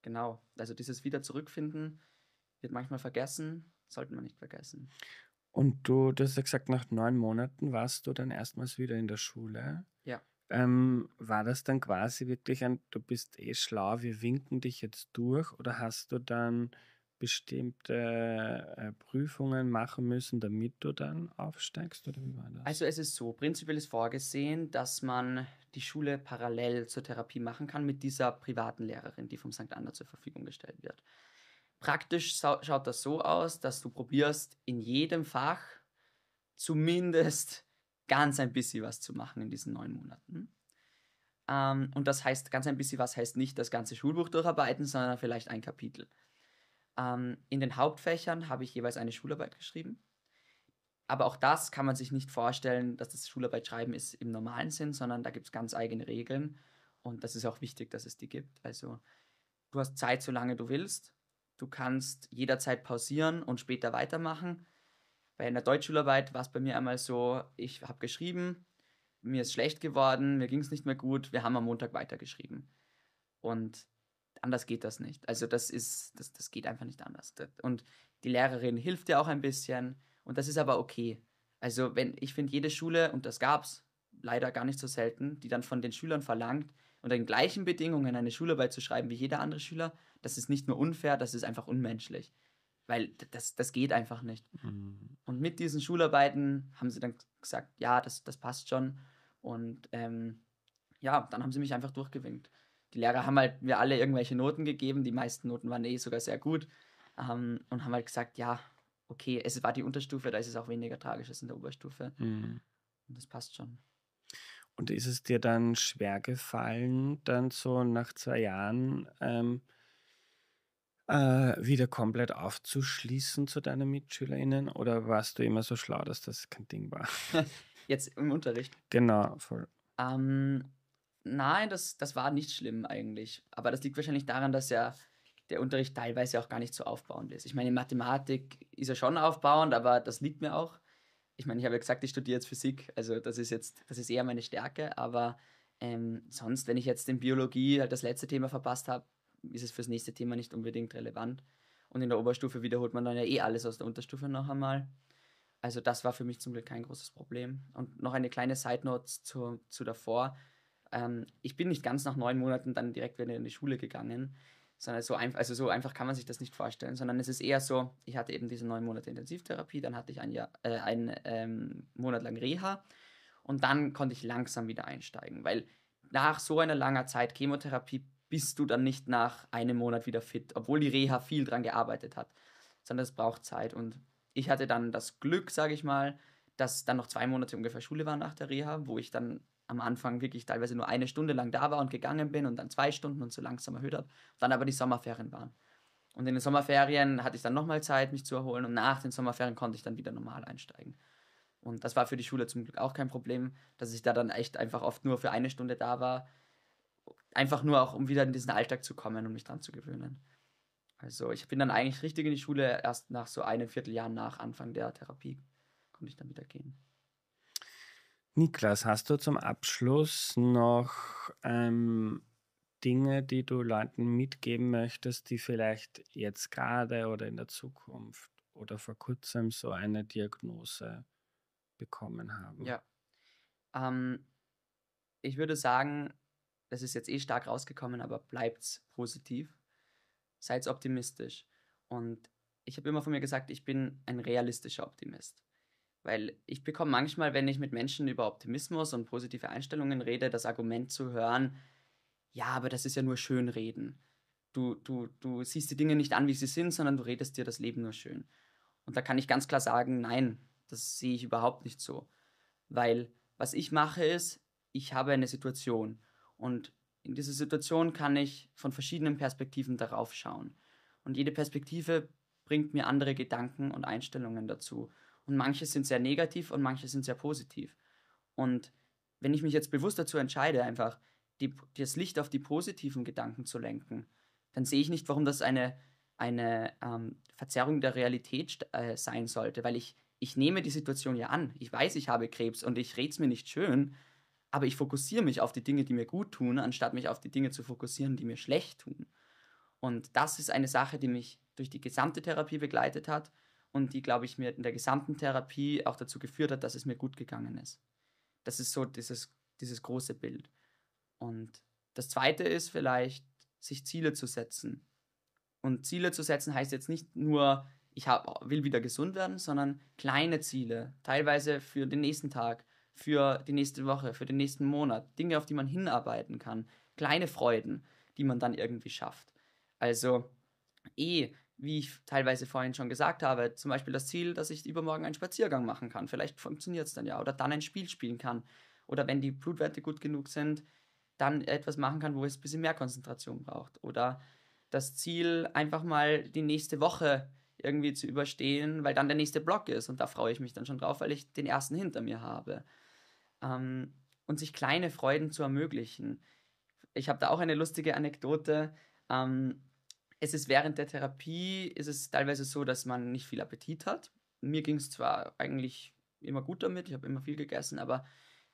genau, also dieses Wieder zurückfinden wird manchmal vergessen, sollte man nicht vergessen. Und du, du hast ja gesagt, nach neun Monaten warst du dann erstmals wieder in der Schule. Ja. Ähm, war das dann quasi wirklich ein, du bist eh schlau, wir winken dich jetzt durch oder hast du dann bestimmte äh, Prüfungen machen müssen, damit du dann aufsteigst? Oder wie war das? Also es ist so, prinzipiell ist vorgesehen, dass man die Schule parallel zur Therapie machen kann mit dieser privaten Lehrerin, die vom St. Anna zur Verfügung gestellt wird. Praktisch schaut das so aus, dass du probierst, in jedem Fach zumindest ganz ein bisschen was zu machen in diesen neun Monaten. Ähm, und das heißt, ganz ein bisschen was heißt nicht das ganze Schulbuch durcharbeiten, sondern vielleicht ein Kapitel. Ähm, in den Hauptfächern habe ich jeweils eine Schularbeit geschrieben. Aber auch das kann man sich nicht vorstellen, dass das Schularbeit schreiben ist im normalen Sinn, sondern da gibt es ganz eigene Regeln. Und das ist auch wichtig, dass es die gibt. Also du hast Zeit, solange du willst. Du kannst jederzeit pausieren und später weitermachen. Bei einer Deutschschularbeit war es bei mir einmal so, ich habe geschrieben, mir ist schlecht geworden, mir ging es nicht mehr gut, wir haben am Montag weitergeschrieben. Und anders geht das nicht. Also das ist, das, das geht einfach nicht anders. Und die Lehrerin hilft dir auch ein bisschen und das ist aber okay. Also wenn, ich finde jede Schule, und das gab es leider gar nicht so selten, die dann von den Schülern verlangt, unter den gleichen Bedingungen eine Schularbeit zu schreiben wie jeder andere Schüler, das ist nicht nur unfair, das ist einfach unmenschlich. Weil das, das geht einfach nicht. Mhm. Und mit diesen Schularbeiten haben sie dann gesagt, ja, das, das passt schon. Und ähm, ja, dann haben sie mich einfach durchgewinkt. Die Lehrer haben halt mir alle irgendwelche Noten gegeben. Die meisten Noten waren eh sogar sehr gut. Ähm, und haben halt gesagt, ja, okay, es war die Unterstufe, da ist es auch weniger tragisch als in der Oberstufe. Mhm. Und das passt schon. Und ist es dir dann schwer gefallen, dann so nach zwei Jahren ähm, äh, wieder komplett aufzuschließen zu deinen MitschülerInnen? Oder warst du immer so schlau, dass das kein Ding war? Jetzt im Unterricht? Genau, voll. Ähm, nein, das, das war nicht schlimm eigentlich. Aber das liegt wahrscheinlich daran, dass ja der Unterricht teilweise auch gar nicht so aufbauend ist. Ich meine, Mathematik ist ja schon aufbauend, aber das liegt mir auch. Ich meine, ich habe ja gesagt, ich studiere jetzt Physik, also das ist jetzt, das ist eher meine Stärke, aber ähm, sonst, wenn ich jetzt in Biologie halt das letzte Thema verpasst habe, ist es fürs nächste Thema nicht unbedingt relevant. Und in der Oberstufe wiederholt man dann ja eh alles aus der Unterstufe noch einmal. Also das war für mich zum Glück kein großes Problem. Und noch eine kleine Side-Note zu, zu davor. Ähm, ich bin nicht ganz nach neun Monaten dann direkt wieder in die Schule gegangen, sondern so, ein, also so einfach kann man sich das nicht vorstellen, sondern es ist eher so, ich hatte eben diese neun Monate Intensivtherapie, dann hatte ich ein Jahr, äh, einen ähm, Monat lang Reha und dann konnte ich langsam wieder einsteigen, weil nach so einer langen Zeit Chemotherapie bist du dann nicht nach einem Monat wieder fit, obwohl die Reha viel dran gearbeitet hat. Sondern es braucht Zeit. Und ich hatte dann das Glück, sage ich mal, dass dann noch zwei Monate ungefähr Schule war nach der Reha, wo ich dann am Anfang wirklich teilweise nur eine Stunde lang da war und gegangen bin und dann zwei Stunden und so langsam erhöht habe. Dann aber die Sommerferien waren. Und in den Sommerferien hatte ich dann nochmal Zeit, mich zu erholen und nach den Sommerferien konnte ich dann wieder normal einsteigen. Und das war für die Schule zum Glück auch kein Problem, dass ich da dann echt einfach oft nur für eine Stunde da war, Einfach nur auch, um wieder in diesen Alltag zu kommen und um mich dran zu gewöhnen. Also ich bin dann eigentlich richtig in die Schule, erst nach so einem Vierteljahr nach Anfang der Therapie konnte ich dann wieder gehen. Niklas, hast du zum Abschluss noch ähm, Dinge, die du Leuten mitgeben möchtest, die vielleicht jetzt gerade oder in der Zukunft oder vor kurzem so eine Diagnose bekommen haben? Ja. Ähm, ich würde sagen, das ist jetzt eh stark rausgekommen, aber bleibt's positiv. Seid optimistisch. Und ich habe immer von mir gesagt, ich bin ein realistischer Optimist. Weil ich bekomme manchmal, wenn ich mit Menschen über Optimismus und positive Einstellungen rede, das Argument zu hören, ja, aber das ist ja nur Schönreden. Du, du, du siehst die Dinge nicht an, wie sie sind, sondern du redest dir das Leben nur schön. Und da kann ich ganz klar sagen, nein, das sehe ich überhaupt nicht so. Weil was ich mache ist, ich habe eine Situation und in dieser Situation kann ich von verschiedenen Perspektiven darauf schauen. Und jede Perspektive bringt mir andere Gedanken und Einstellungen dazu. Und manche sind sehr negativ und manche sind sehr positiv. Und wenn ich mich jetzt bewusst dazu entscheide, einfach die, das Licht auf die positiven Gedanken zu lenken, dann sehe ich nicht, warum das eine, eine ähm, Verzerrung der Realität äh, sein sollte, weil ich, ich nehme die Situation ja an. Ich weiß, ich habe Krebs und ich rede es mir nicht schön, aber ich fokussiere mich auf die Dinge, die mir gut tun, anstatt mich auf die Dinge zu fokussieren, die mir schlecht tun. Und das ist eine Sache, die mich durch die gesamte Therapie begleitet hat und die, glaube ich, mir in der gesamten Therapie auch dazu geführt hat, dass es mir gut gegangen ist. Das ist so dieses, dieses große Bild. Und das Zweite ist vielleicht, sich Ziele zu setzen. Und Ziele zu setzen heißt jetzt nicht nur, ich hab, will wieder gesund werden, sondern kleine Ziele, teilweise für den nächsten Tag für die nächste Woche, für den nächsten Monat, Dinge, auf die man hinarbeiten kann, kleine Freuden, die man dann irgendwie schafft. Also eh, wie ich teilweise vorhin schon gesagt habe, zum Beispiel das Ziel, dass ich übermorgen einen Spaziergang machen kann. Vielleicht funktioniert es dann ja. Oder dann ein Spiel spielen kann. Oder wenn die Blutwerte gut genug sind, dann etwas machen kann, wo es ein bisschen mehr Konzentration braucht. Oder das Ziel, einfach mal die nächste Woche irgendwie zu überstehen, weil dann der nächste Block ist. Und da freue ich mich dann schon drauf, weil ich den ersten hinter mir habe ähm, und sich kleine Freuden zu ermöglichen. Ich habe da auch eine lustige Anekdote. Ähm, es ist während der Therapie, ist es teilweise so, dass man nicht viel Appetit hat. Mir ging es zwar eigentlich immer gut damit, ich habe immer viel gegessen, aber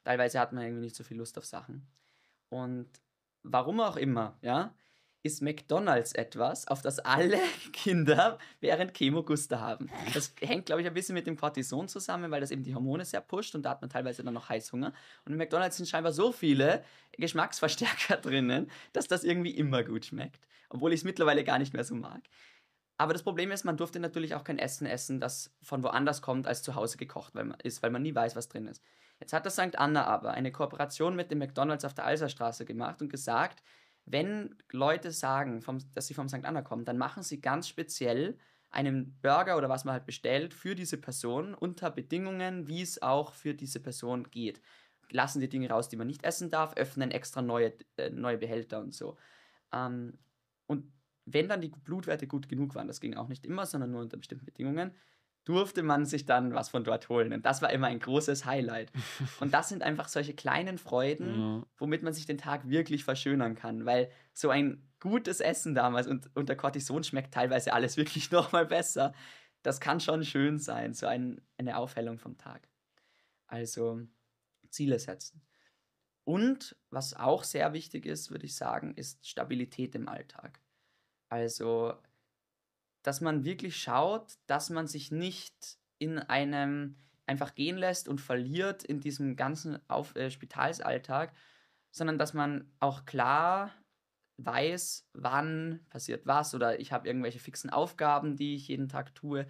teilweise hat man irgendwie nicht so viel Lust auf Sachen. Und warum auch immer, ja, ist McDonalds etwas, auf das alle Kinder während Chemo Guster haben. Das hängt, glaube ich, ein bisschen mit dem Cortison zusammen, weil das eben die Hormone sehr pusht und da hat man teilweise dann noch Heißhunger. Und in McDonalds sind scheinbar so viele Geschmacksverstärker drinnen, dass das irgendwie immer gut schmeckt. Obwohl ich es mittlerweile gar nicht mehr so mag. Aber das Problem ist, man durfte natürlich auch kein Essen essen, das von woanders kommt, als zu Hause gekocht weil man, ist, weil man nie weiß, was drin ist. Jetzt hat das St. Anna aber eine Kooperation mit dem McDonalds auf der Alserstraße gemacht und gesagt, wenn Leute sagen, vom, dass sie vom St. Anna kommen, dann machen sie ganz speziell einen Burger oder was man halt bestellt für diese Person unter Bedingungen, wie es auch für diese Person geht. Lassen die Dinge raus, die man nicht essen darf, öffnen extra neue, äh, neue Behälter und so. Ähm, und wenn dann die Blutwerte gut genug waren, das ging auch nicht immer, sondern nur unter bestimmten Bedingungen, durfte man sich dann was von dort holen. Und das war immer ein großes Highlight. Und das sind einfach solche kleinen Freuden, ja. womit man sich den Tag wirklich verschönern kann. Weil so ein gutes Essen damals und unter Cortison schmeckt teilweise alles wirklich nochmal besser. Das kann schon schön sein, so ein, eine Aufhellung vom Tag. Also Ziele setzen. Und was auch sehr wichtig ist, würde ich sagen, ist Stabilität im Alltag. Also dass man wirklich schaut, dass man sich nicht in einem einfach gehen lässt und verliert in diesem ganzen Auf äh, Spitalsalltag, sondern dass man auch klar weiß, wann passiert was oder ich habe irgendwelche fixen Aufgaben, die ich jeden Tag tue,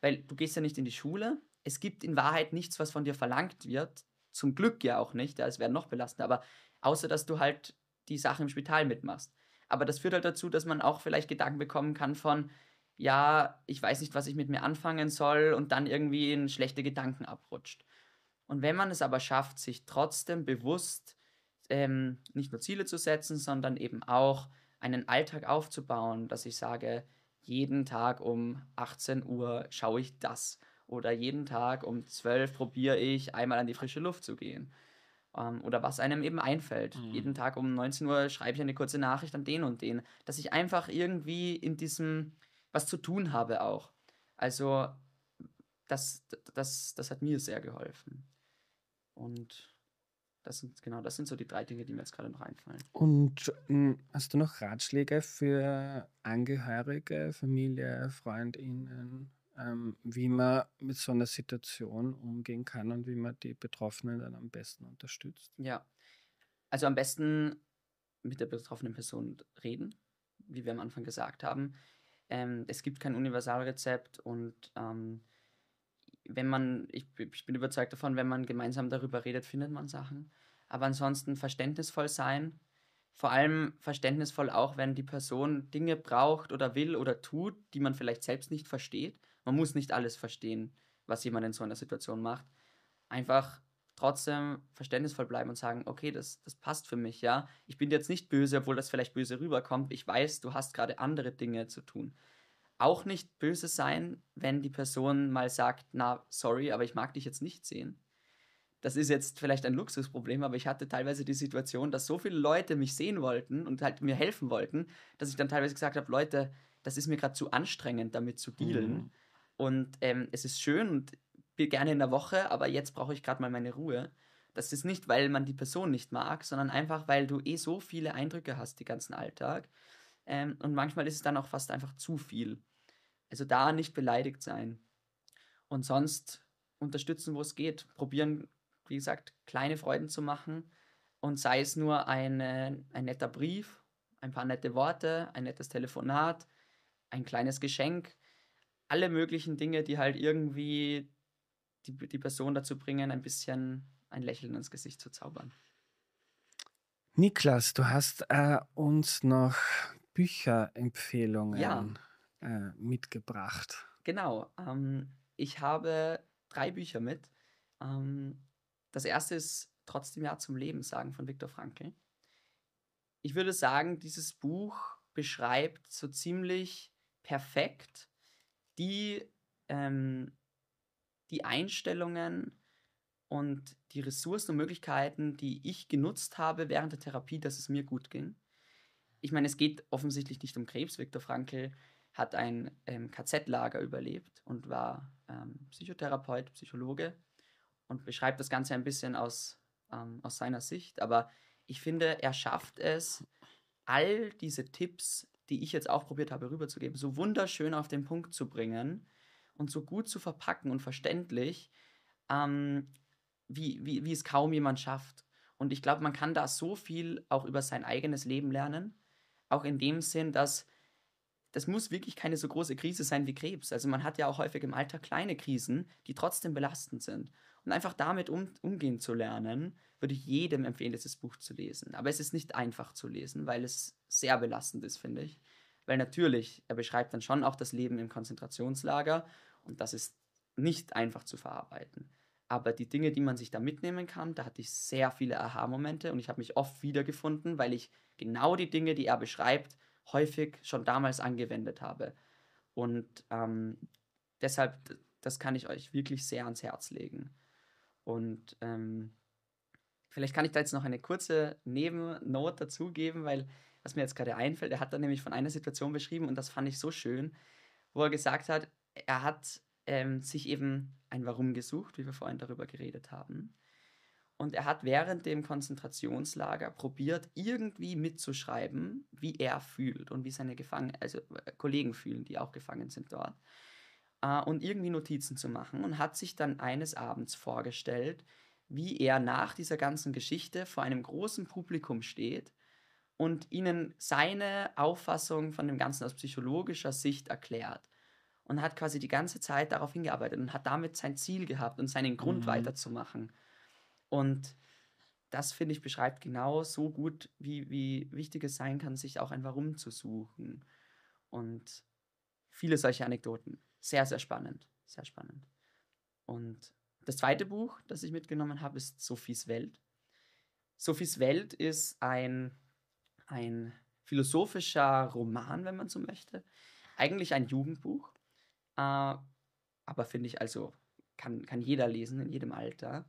weil du gehst ja nicht in die Schule. Es gibt in Wahrheit nichts, was von dir verlangt wird. Zum Glück ja auch nicht, ja, es wäre noch belastender, aber außer dass du halt die Sachen im Spital mitmachst. Aber das führt halt dazu, dass man auch vielleicht Gedanken bekommen kann von, ja, ich weiß nicht, was ich mit mir anfangen soll und dann irgendwie in schlechte Gedanken abrutscht. Und wenn man es aber schafft, sich trotzdem bewusst ähm, nicht nur Ziele zu setzen, sondern eben auch einen Alltag aufzubauen, dass ich sage, jeden Tag um 18 Uhr schaue ich das oder jeden Tag um 12 probiere ich einmal an die frische Luft zu gehen ähm, oder was einem eben einfällt. Mhm. Jeden Tag um 19 Uhr schreibe ich eine kurze Nachricht an den und den, dass ich einfach irgendwie in diesem was zu tun habe auch. Also das, das, das hat mir sehr geholfen. Und das sind genau, das sind so die drei Dinge, die mir jetzt gerade noch einfallen. Und hm, hast du noch Ratschläge für Angehörige, Familie, Freundinnen, ähm, wie man mit so einer Situation umgehen kann und wie man die Betroffenen dann am besten unterstützt? Ja, also am besten mit der betroffenen Person reden, wie wir am Anfang gesagt haben. Ähm, es gibt kein Universalrezept und ähm, wenn man, ich, ich, bin überzeugt davon, wenn man gemeinsam darüber redet, findet man Sachen. Aber ansonsten verständnisvoll sein, vor allem verständnisvoll auch, wenn die Person Dinge braucht oder will oder tut, die man vielleicht selbst nicht versteht. Man muss nicht alles verstehen, was jemand in so einer Situation macht. Einfach trotzdem verständnisvoll bleiben und sagen, okay, das, das passt für mich, ja. Ich bin jetzt nicht böse, obwohl das vielleicht böse rüberkommt. Ich weiß, du hast gerade andere Dinge zu tun. Auch nicht böse sein, wenn die Person mal sagt, na, sorry, aber ich mag dich jetzt nicht sehen. Das ist jetzt vielleicht ein Luxusproblem, aber ich hatte teilweise die Situation, dass so viele Leute mich sehen wollten und halt mir helfen wollten, dass ich dann teilweise gesagt habe, Leute, das ist mir gerade zu anstrengend, damit zu dealen. Mhm. Und ähm, es ist schön und spiele gerne in der Woche, aber jetzt brauche ich gerade mal meine Ruhe. Das ist nicht, weil man die Person nicht mag, sondern einfach, weil du eh so viele Eindrücke hast, den ganzen Alltag. Ähm, und manchmal ist es dann auch fast einfach zu viel. Also da nicht beleidigt sein. Und sonst unterstützen, wo es geht. Probieren, wie gesagt, kleine Freuden zu machen. Und sei es nur eine, ein netter Brief, ein paar nette Worte, ein nettes Telefonat, ein kleines Geschenk. Alle möglichen Dinge, die halt irgendwie die, die Person dazu bringen, ein bisschen ein Lächeln ins Gesicht zu zaubern. Niklas, du hast äh, uns noch Bücherempfehlungen ja. äh, mitgebracht. Genau. Ähm, ich habe drei Bücher mit. Ähm, das erste ist Trotzdem Ja zum Leben sagen von Viktor Frankl. Ich würde sagen, dieses Buch beschreibt so ziemlich perfekt die ähm, die Einstellungen und die Ressourcen und Möglichkeiten, die ich genutzt habe während der Therapie, dass es mir gut ging. Ich meine, es geht offensichtlich nicht um Krebs. Viktor Frankl hat ein ähm, KZ-Lager überlebt und war ähm, Psychotherapeut, Psychologe und beschreibt das Ganze ein bisschen aus, ähm, aus seiner Sicht. Aber ich finde, er schafft es, all diese Tipps, die ich jetzt auch probiert habe, rüberzugeben, so wunderschön auf den Punkt zu bringen, und so gut zu verpacken und verständlich, ähm, wie, wie, wie es kaum jemand schafft. Und ich glaube, man kann da so viel auch über sein eigenes Leben lernen. Auch in dem Sinn, dass das muss wirklich keine so große Krise sein wie Krebs. Also man hat ja auch häufig im Alltag kleine Krisen, die trotzdem belastend sind. Und einfach damit um, umgehen zu lernen, würde ich jedem empfehlen, dieses Buch zu lesen. Aber es ist nicht einfach zu lesen, weil es sehr belastend ist, finde ich. Weil natürlich, er beschreibt dann schon auch das Leben im Konzentrationslager und das ist nicht einfach zu verarbeiten. Aber die Dinge, die man sich da mitnehmen kann, da hatte ich sehr viele Aha-Momente und ich habe mich oft wiedergefunden, weil ich genau die Dinge, die er beschreibt, häufig schon damals angewendet habe. Und ähm, deshalb, das kann ich euch wirklich sehr ans Herz legen. Und ähm, vielleicht kann ich da jetzt noch eine kurze Nebennote dazugeben, weil was mir jetzt gerade einfällt, er hat da nämlich von einer Situation beschrieben und das fand ich so schön, wo er gesagt hat, er hat ähm, sich eben ein Warum gesucht, wie wir vorhin darüber geredet haben. Und er hat während dem Konzentrationslager probiert, irgendwie mitzuschreiben, wie er fühlt und wie seine Gefang also äh, Kollegen fühlen, die auch gefangen sind dort. Äh, und irgendwie Notizen zu machen und hat sich dann eines Abends vorgestellt, wie er nach dieser ganzen Geschichte vor einem großen Publikum steht und ihnen seine Auffassung von dem Ganzen aus psychologischer Sicht erklärt und hat quasi die ganze Zeit darauf hingearbeitet und hat damit sein Ziel gehabt und seinen Grund mhm. weiterzumachen. Und das, finde ich, beschreibt genau so gut, wie, wie wichtig es sein kann, sich auch ein Warum zu suchen. Und viele solche Anekdoten. Sehr, sehr spannend. Sehr spannend. Und das zweite Buch, das ich mitgenommen habe, ist Sophies Welt. Sophies Welt ist ein, ein philosophischer Roman, wenn man so möchte. Eigentlich ein Jugendbuch. Äh, aber finde ich also, kann, kann jeder lesen in jedem Alter.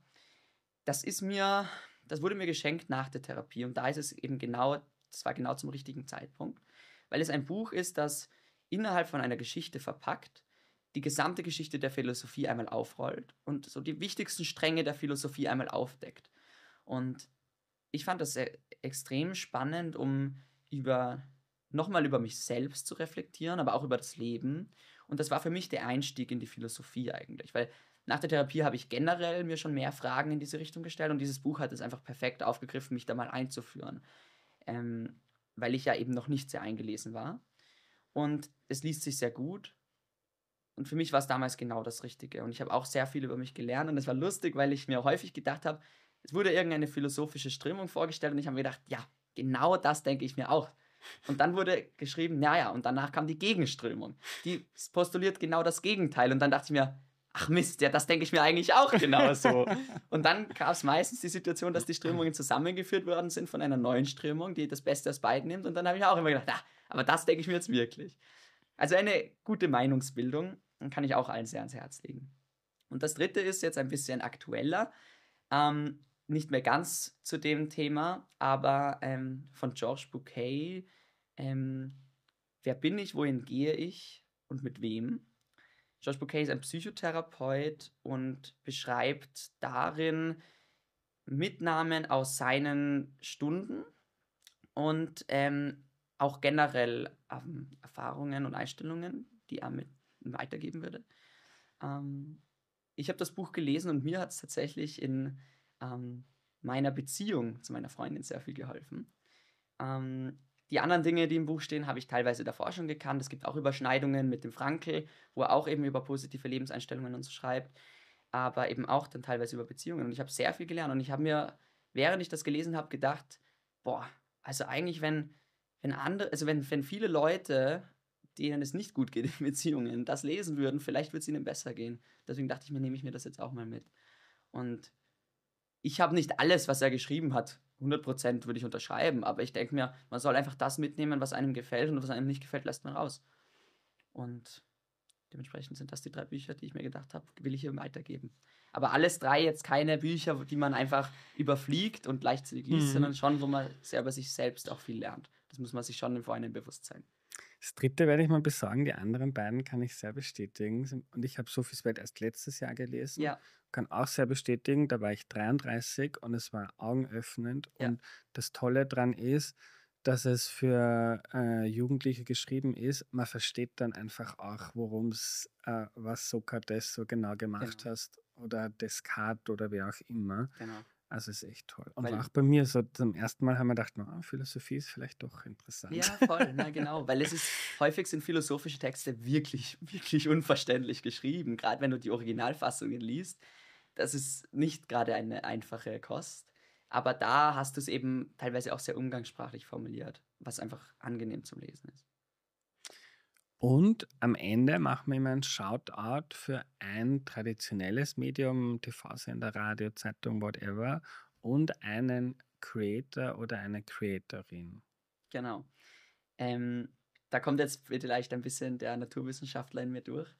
Das ist mir, das wurde mir geschenkt nach der Therapie und da ist es eben genau, das war genau zum richtigen Zeitpunkt, weil es ein Buch ist, das innerhalb von einer Geschichte verpackt die gesamte Geschichte der Philosophie einmal aufrollt und so die wichtigsten Stränge der Philosophie einmal aufdeckt. Und ich fand das e-, extrem spannend, um über nochmal über mich selbst zu reflektieren, aber auch über das Leben und das war für mich der Einstieg in die Philosophie eigentlich, weil nach der Therapie habe ich generell mir schon mehr Fragen in diese Richtung gestellt und dieses Buch hat es einfach perfekt aufgegriffen, mich da mal einzuführen, ähm, weil ich ja eben noch nicht sehr eingelesen war. Und es liest sich sehr gut. Und für mich war es damals genau das Richtige. Und ich habe auch sehr viel über mich gelernt. Und es war lustig, weil ich mir häufig gedacht habe, es wurde irgendeine philosophische Strömung vorgestellt und ich habe mir gedacht, ja, genau das denke ich mir auch. Und dann wurde geschrieben, naja, und danach kam die Gegenströmung. Die postuliert genau das Gegenteil. Und dann dachte ich mir, ach Mist, ja, das denke ich mir eigentlich auch genauso. und dann gab es meistens die Situation, dass die Strömungen zusammengeführt worden sind von einer neuen Strömung, die das Beste aus beiden nimmt. Und dann habe ich auch immer gedacht, ah, aber das denke ich mir jetzt wirklich. Also eine gute Meinungsbildung kann ich auch allen sehr ans Herz legen. Und das dritte ist jetzt ein bisschen aktueller. Ähm, nicht mehr ganz zu dem Thema, aber ähm, von George Bouquet, ähm, Wer bin ich, wohin gehe ich und mit wem? George Bouquet ist ein Psychotherapeut und beschreibt darin Mitnahmen aus seinen Stunden und ähm, auch generell ähm, Erfahrungen und Einstellungen, die er mit weitergeben würde. Ähm, ich habe das Buch gelesen und mir hat es tatsächlich in ähm, meiner Beziehung zu meiner Freundin sehr viel geholfen. Ähm, die anderen Dinge, die im Buch stehen, habe ich teilweise davor schon gekannt. Es gibt auch Überschneidungen mit dem Frankl, wo er auch eben über positive Lebenseinstellungen und so schreibt, aber eben auch dann teilweise über Beziehungen. Und ich habe sehr viel gelernt und ich habe mir, während ich das gelesen habe, gedacht, boah, also eigentlich, wenn, wenn andere, also wenn, wenn viele Leute, denen es nicht gut geht in Beziehungen, das lesen würden, vielleicht würde es ihnen besser gehen. Deswegen dachte ich mir, nehme ich mir das jetzt auch mal mit. Und ich habe nicht alles, was er geschrieben hat, 100% würde ich unterschreiben, aber ich denke mir, man soll einfach das mitnehmen, was einem gefällt und was einem nicht gefällt, lässt man raus. Und dementsprechend sind das die drei Bücher, die ich mir gedacht habe, will ich hier weitergeben. Aber alles drei jetzt keine Bücher, die man einfach überfliegt und leichtsinnig liest, mhm. sondern schon, wo man sehr sich selbst auch viel lernt. Das muss man sich schon im Vorhinein bewusst sein. Das dritte werde ich mal besorgen, die anderen beiden kann ich sehr bestätigen. Und ich habe Sophie's Welt erst letztes Jahr gelesen. Ja kann auch sehr bestätigen, da war ich 33 und es war augenöffnend. Ja. Und das Tolle daran ist, dass es für äh, Jugendliche geschrieben ist, man versteht dann einfach auch, worum es, äh, was Sokrates so genau gemacht genau. hast oder Descartes oder wer auch immer. Genau. Also ist echt toll. Und weil, auch bei mir, so zum ersten Mal haben wir gedacht, na, ah, Philosophie ist vielleicht doch interessant. Ja, voll, na genau, weil es ist, häufig sind philosophische Texte wirklich, wirklich unverständlich geschrieben. Gerade wenn du die Originalfassungen liest, das ist nicht gerade eine einfache Kost. Aber da hast du es eben teilweise auch sehr umgangssprachlich formuliert, was einfach angenehm zum Lesen ist. Und am Ende machen wir immer ein Shoutout für ein traditionelles Medium, TV-Sender, Radio, Zeitung, whatever, und einen Creator oder eine Creatorin. Genau. Ähm, da kommt jetzt vielleicht ein bisschen der Naturwissenschaftler in mir durch.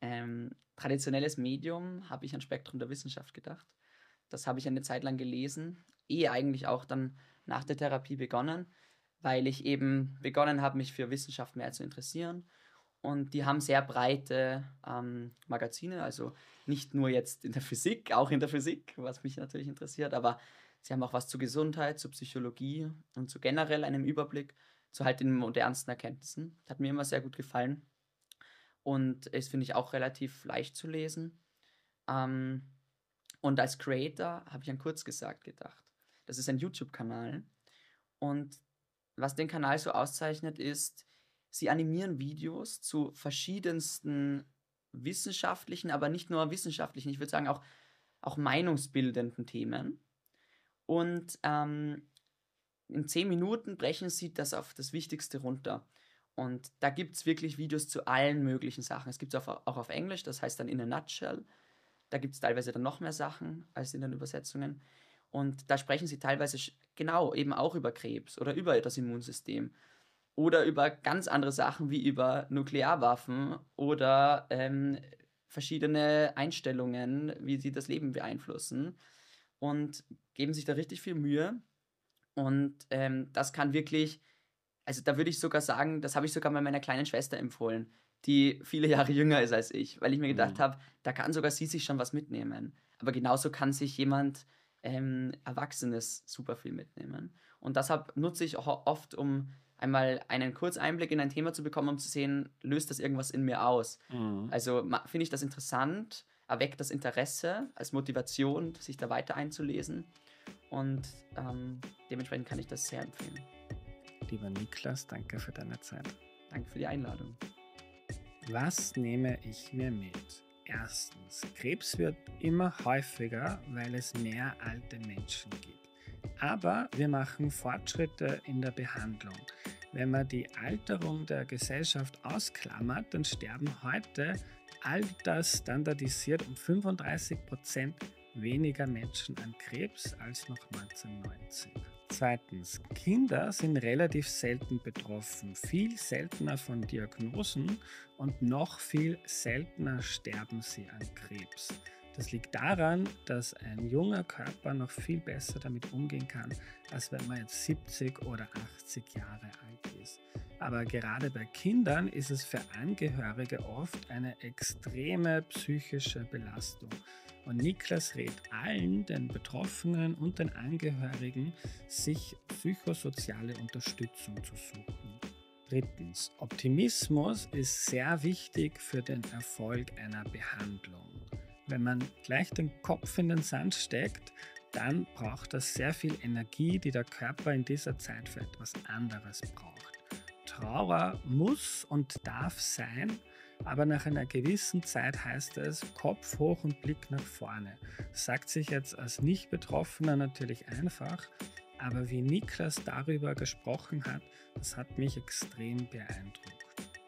Ähm, traditionelles Medium habe ich an Spektrum der Wissenschaft gedacht. Das habe ich eine Zeit lang gelesen, ehe eigentlich auch dann nach der Therapie begonnen, weil ich eben begonnen habe, mich für Wissenschaft mehr zu interessieren und die haben sehr breite ähm, Magazine, also nicht nur jetzt in der Physik, auch in der Physik, was mich natürlich interessiert, aber sie haben auch was zu Gesundheit, zu Psychologie und zu generell einem Überblick zu halt den modernsten Erkenntnissen. Hat mir immer sehr gut gefallen und es finde ich, auch relativ leicht zu lesen. Ähm, und als Creator habe ich an kurz gesagt gedacht. Das ist ein YouTube-Kanal und was den Kanal so auszeichnet ist, sie animieren Videos zu verschiedensten wissenschaftlichen, aber nicht nur wissenschaftlichen, ich würde sagen auch, auch meinungsbildenden Themen. Und ähm, in zehn Minuten brechen sie das auf das Wichtigste runter. Und da gibt es wirklich Videos zu allen möglichen Sachen. Es gibt es auch, auch auf Englisch, das heißt dann in a nutshell. Da gibt es teilweise dann noch mehr Sachen als in den Übersetzungen. Und da sprechen sie teilweise genau eben auch über Krebs oder über das Immunsystem oder über ganz andere Sachen wie über Nuklearwaffen oder ähm, verschiedene Einstellungen, wie sie das Leben beeinflussen und geben sich da richtig viel Mühe. Und ähm, das kann wirklich, also da würde ich sogar sagen, das habe ich sogar mal meiner kleinen Schwester empfohlen, die viele Jahre jünger ist als ich, weil ich mir gedacht mhm. habe, da kann sogar sie sich schon was mitnehmen. Aber genauso kann sich jemand ähm, Erwachsenes super viel mitnehmen. Und deshalb nutze ich auch oft, um einmal einen kurzen Einblick in ein Thema zu bekommen, um zu sehen, löst das irgendwas in mir aus. Mhm. Also finde ich das interessant, erweckt das Interesse als Motivation, sich da weiter einzulesen. Und ähm, dementsprechend kann ich das sehr empfehlen. Lieber Niklas, danke für deine Zeit. Danke für die Einladung. Was nehme ich mir mit? Erstens, Krebs wird immer häufiger, weil es mehr alte Menschen gibt aber wir machen Fortschritte in der Behandlung. Wenn man die Alterung der Gesellschaft ausklammert, dann sterben heute altersstandardisiert um 35 Prozent weniger Menschen an Krebs als noch 1990. Zweitens, Kinder sind relativ selten betroffen, viel seltener von Diagnosen und noch viel seltener sterben sie an Krebs. Das liegt daran, dass ein junger Körper noch viel besser damit umgehen kann, als wenn man jetzt 70 oder 80 Jahre alt ist. Aber gerade bei Kindern ist es für Angehörige oft eine extreme psychische Belastung. Und Niklas rät allen, den Betroffenen und den Angehörigen, sich psychosoziale Unterstützung zu suchen. Drittens, Optimismus ist sehr wichtig für den Erfolg einer Behandlung. Wenn man gleich den Kopf in den Sand steckt, dann braucht das sehr viel Energie, die der Körper in dieser Zeit für etwas anderes braucht. Trauer muss und darf sein, aber nach einer gewissen Zeit heißt es Kopf hoch und Blick nach vorne. sagt sich jetzt als Nicht-Betroffener natürlich einfach, aber wie Niklas darüber gesprochen hat, das hat mich extrem beeindruckt.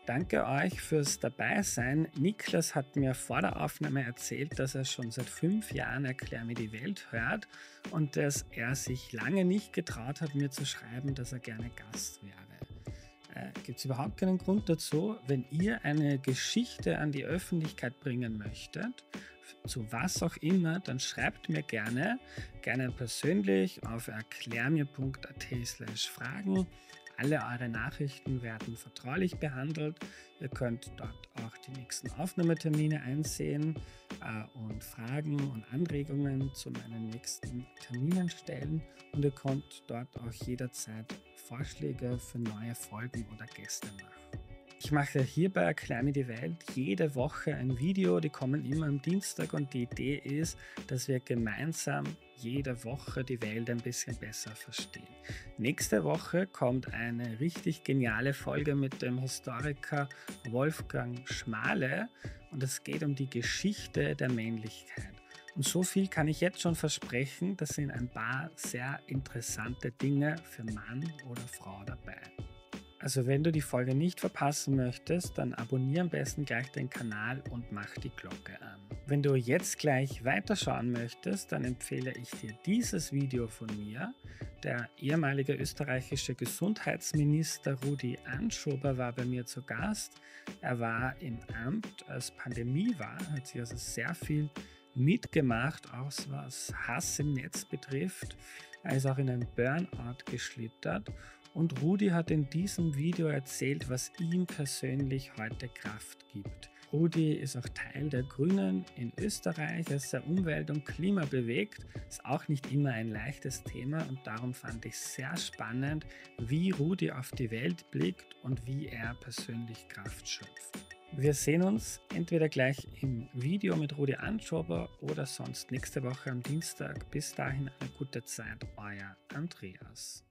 Danke euch fürs Dabeisein. Niklas hat mir vor der Aufnahme erzählt, dass er schon seit fünf Jahren Erklär mir die Welt hört und dass er sich lange nicht getraut hat, mir zu schreiben, dass er gerne Gast wäre. Äh, Gibt es überhaupt keinen Grund dazu, wenn ihr eine Geschichte an die Öffentlichkeit bringen möchtet, zu was auch immer, dann schreibt mir gerne, gerne persönlich auf erklärmir.at slash Fragen alle eure Nachrichten werden vertraulich behandelt. Ihr könnt dort auch die nächsten Aufnahmetermine einsehen äh, und Fragen und Anregungen zu meinen nächsten Terminen stellen. Und ihr könnt dort auch jederzeit Vorschläge für neue Folgen oder Gäste machen. Ich mache hier bei Acclaim die Welt jede Woche ein Video, die kommen immer am Dienstag und die Idee ist, dass wir gemeinsam jede Woche die Welt ein bisschen besser verstehen. Nächste Woche kommt eine richtig geniale Folge mit dem Historiker Wolfgang Schmale und es geht um die Geschichte der Männlichkeit. Und so viel kann ich jetzt schon versprechen, da sind ein paar sehr interessante Dinge für Mann oder Frau dabei. Also wenn du die Folge nicht verpassen möchtest, dann abonniere am besten gleich den Kanal und mach die Glocke an. Wenn du jetzt gleich weiterschauen möchtest, dann empfehle ich dir dieses Video von mir. Der ehemalige österreichische Gesundheitsminister Rudi Anschober war bei mir zu Gast. Er war im Amt, als Pandemie war, hat sich also sehr viel mitgemacht, auch was Hass im Netz betrifft. Er ist auch in einen Burnout geschlittert und Rudi hat in diesem Video erzählt, was ihm persönlich heute Kraft gibt. Rudi ist auch Teil der Grünen in Österreich, er ist sehr umwelt- und klimabewegt, ist auch nicht immer ein leichtes Thema und darum fand ich sehr spannend, wie Rudi auf die Welt blickt und wie er persönlich Kraft schöpft. Wir sehen uns entweder gleich im Video mit Rudi Anschober oder sonst nächste Woche am Dienstag. Bis dahin eine gute Zeit, euer Andreas.